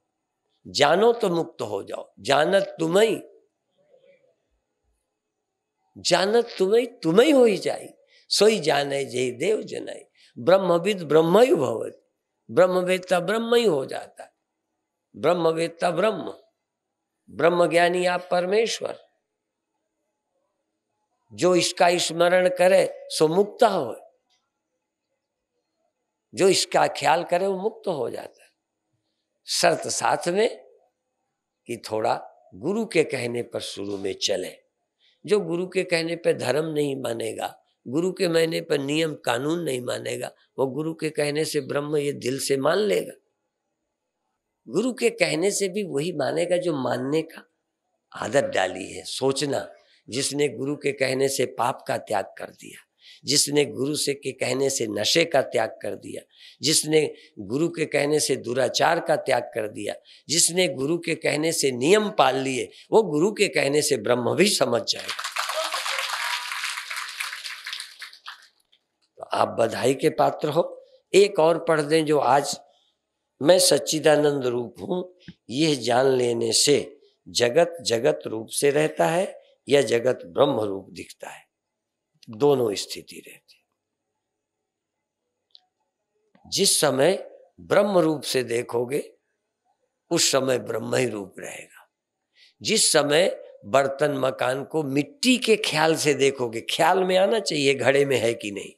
Speaker 1: जानो तो मुक्त हो जाओ जानत तुम्हें जानत तुम्हें तुम्हें हो ही जाए सोई जाने जय देव जनाई ब्रह्मविद ब्रह्म ही भवत ब्रह्मवेदता ब्रह्म ही हो जाता है ब्रह्मवेत्ता ब्रह्म ब्रह्म ज्ञानी आप परमेश्वर जो इसका स्मरण करे सो मुक्त हो जो इसका ख्याल करे वो मुक्त हो जाता है शर्त साथ में कि थोड़ा गुरु के कहने पर शुरू में चले जो गुरु के कहने पर धर्म नहीं मानेगा गुरु के महीने पर नियम कानून नहीं मानेगा वो गुरु के कहने से ब्रह्म ये दिल से मान लेगा गुरु के कहने से भी वही मानेगा जो मानने का आदत डाली है सोचना जिसने गुरु के कहने से पाप का त्याग कर दिया जिसने गुरु से के कहने से नशे का त्याग कर दिया जिसने गुरु के कहने से दुराचार का त्याग कर दिया जिसने गुरु के कहने से नियम पाल लिए वो गुरु के कहने से ब्रह्म भी समझ जाएगा तो आप बधाई के पात्र हो एक और पढ़ दें जो आज मैं सच्चिदानंद रूप हूँ यह जान लेने से जगत जगत रूप से रहता है या जगत ब्रह्म रूप दिखता है दोनों स्थिति रहती जिस समय ब्रह्म रूप से देखोगे उस समय ब्रह्म ही रूप रहेगा जिस समय बर्तन मकान को मिट्टी के ख्याल से देखोगे ख्याल में आना चाहिए घड़े में है कि नहीं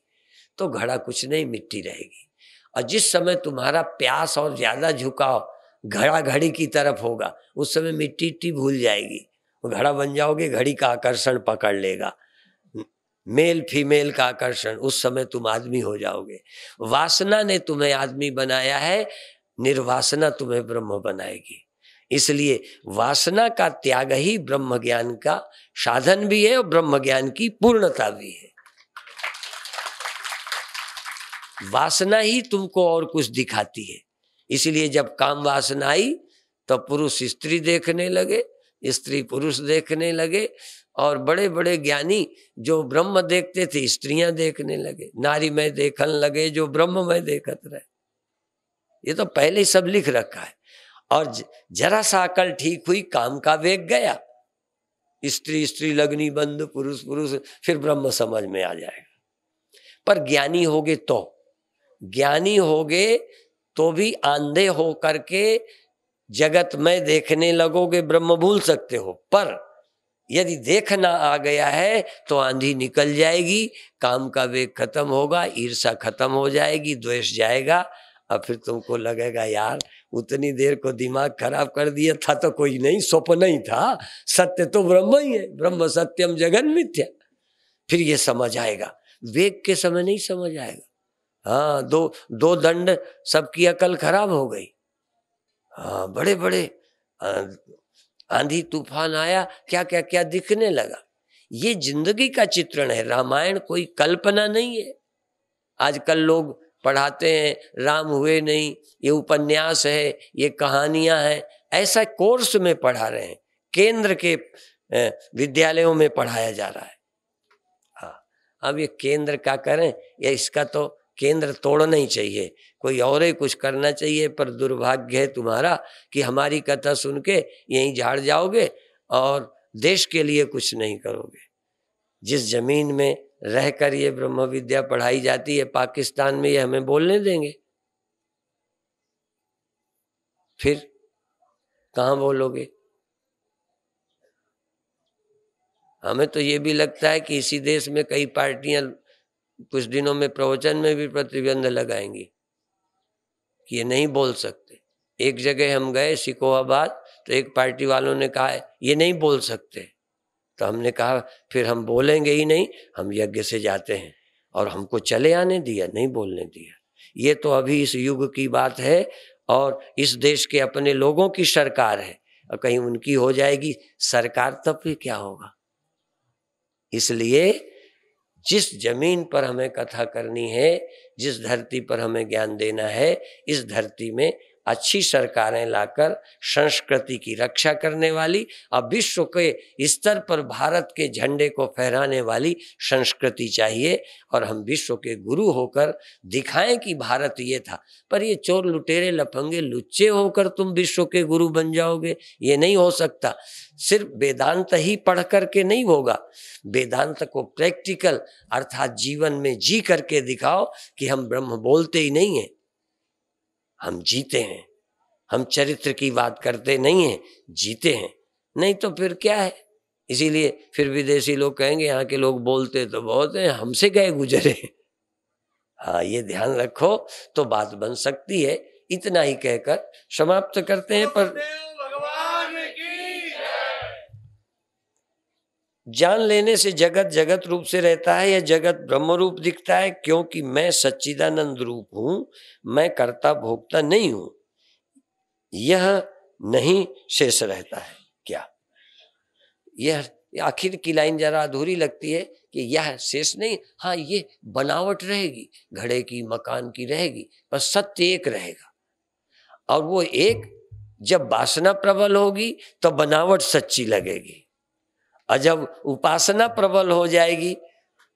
Speaker 1: तो घड़ा कुछ नहीं मिट्टी रहेगी और जिस समय तुम्हारा प्यास और ज़्यादा झुकाव घड़ा घड़ी की तरफ होगा उस समय मिट्टी इट्टी भूल जाएगी घड़ा बन जाओगे घड़ी का आकर्षण पकड़ लेगा मेल फीमेल का आकर्षण उस समय तुम आदमी हो जाओगे वासना ने तुम्हें आदमी बनाया है निर्वासना तुम्हें ब्रह्म बनाएगी इसलिए वासना का त्याग ही ब्रह्म ज्ञान का साधन भी है और ब्रह्म ज्ञान की पूर्णता भी है वासना ही तुमको और कुछ दिखाती है इसलिए जब काम वासना आई तो पुरुष स्त्री देखने लगे स्त्री पुरुष देखने लगे और बड़े बड़े ज्ञानी जो ब्रह्म देखते थे स्त्रियां देखने लगे नारी में देखने लगे जो ब्रह्म में देखत रहे ये तो पहले ही सब लिख रखा है और जरा सा अकल ठीक हुई काम का वेग गया स्त्री स्त्री लगनी बंद पुरुष पुरुष फिर ब्रह्म समझ में आ जाएगा पर ज्ञानी होगे तो ज्ञानी होगे तो भी आंधे हो करके जगत में देखने लगोगे ब्रह्म भूल सकते हो पर यदि देखना आ गया है तो आंधी निकल जाएगी काम का वेग खत्म होगा ईर्षा खत्म हो जाएगी द्वेष जाएगा और फिर तुमको लगेगा यार उतनी देर को दिमाग खराब कर दिया था तो कोई नहीं स्वप्न ही था सत्य तो ब्रह्म ही है ब्रह्म सत्यम जगन मिथ्या फिर ये समझ आएगा वेग के समय नहीं समझ आएगा हाँ दो दो दंड सबकी अकल खराब हो गई हाँ बड़े बड़े आंधी तूफान आया क्या क्या क्या दिखने लगा ये जिंदगी का चित्रण है रामायण कोई कल्पना नहीं है आजकल लोग पढ़ाते हैं राम हुए नहीं ये उपन्यास है ये कहानियां हैं ऐसा कोर्स में पढ़ा रहे हैं केंद्र के विद्यालयों में पढ़ाया जा रहा है हाँ अब ये केंद्र का करें या इसका तो केंद्र तोड़ना ही चाहिए कोई और ही कुछ करना चाहिए पर दुर्भाग्य है तुम्हारा कि हमारी कथा सुन के यहीं झाड़ जाओगे और देश के लिए कुछ नहीं करोगे जिस जमीन में रहकर ये ब्रह्म विद्या पढ़ाई जाती है पाकिस्तान में ये हमें बोलने देंगे फिर कहाँ बोलोगे हमें तो ये भी लगता है कि इसी देश में कई पार्टियां कुछ दिनों में प्रवचन में भी प्रतिबंध लगाएंगी कि ये नहीं बोल सकते एक जगह हम गए सिकोहाबाद तो एक पार्टी वालों ने कहा ये नहीं बोल सकते तो हमने कहा फिर हम बोलेंगे ही नहीं हम यज्ञ से जाते हैं और हमको चले आने दिया नहीं बोलने दिया ये तो अभी इस युग की बात है और इस देश के अपने लोगों की सरकार है और कहीं उनकी हो जाएगी सरकार तब भी क्या होगा इसलिए जिस जमीन पर हमें कथा करनी है जिस धरती पर हमें ज्ञान देना है इस धरती में अच्छी सरकारें लाकर संस्कृति की रक्षा करने वाली और विश्व के स्तर पर भारत के झंडे को फहराने वाली संस्कृति चाहिए और हम विश्व के गुरु होकर दिखाएं कि भारत ये था पर ये चोर लुटेरे लफंगे लुच्चे होकर तुम विश्व के गुरु बन जाओगे ये नहीं हो सकता सिर्फ वेदांत ही पढ़ करके नहीं होगा वेदांत को प्रैक्टिकल अर्थात जीवन में जी करके दिखाओ कि हम ब्रह्म बोलते ही नहीं हैं हम जीते हैं हम चरित्र की बात करते नहीं हैं जीते हैं नहीं तो फिर क्या है इसीलिए फिर विदेशी लोग कहेंगे यहाँ के लोग बोलते तो बहुत हैं हमसे गए गुजरे हाँ ये ध्यान रखो तो बात बन सकती है इतना ही कहकर समाप्त करते हैं पर जान लेने से जगत जगत रूप से रहता है या जगत ब्रह्म रूप दिखता है क्योंकि मैं सच्चिदानंद रूप हूं मैं कर्ता भोक्ता नहीं हूं यह नहीं शेष रहता है क्या यह आखिर की लाइन जरा अधूरी लगती है कि यह शेष नहीं हाँ ये बनावट रहेगी घड़े की मकान की रहेगी पर सत्य एक रहेगा और वो एक जब वासना प्रबल होगी तो बनावट सच्ची लगेगी और जब उपासना प्रबल हो जाएगी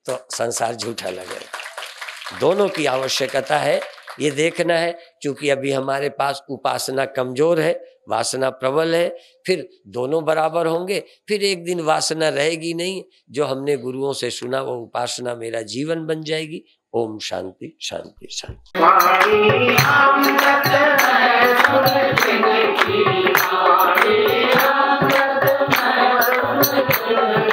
Speaker 1: तो संसार झूठा लगेगा दोनों की आवश्यकता है ये देखना है क्योंकि अभी हमारे पास उपासना कमजोर है वासना प्रबल है फिर दोनों बराबर होंगे फिर एक दिन वासना रहेगी नहीं जो हमने गुरुओं से सुना वो उपासना मेरा जीवन बन जाएगी ओम शांति शांति शांति you.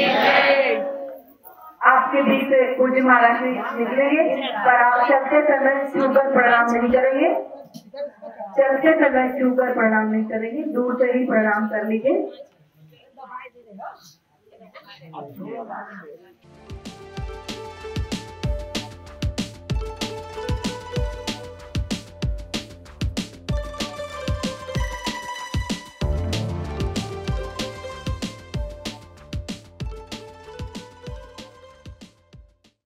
Speaker 1: आपके बीच से पूज्य महाराज जी निकलेंगे पर आप चलते समय छूकर प्रणाम नहीं करेंगे चलते समय छूकर प्रणाम नहीं करेंगे दूर से ही प्रणाम कर लीजिए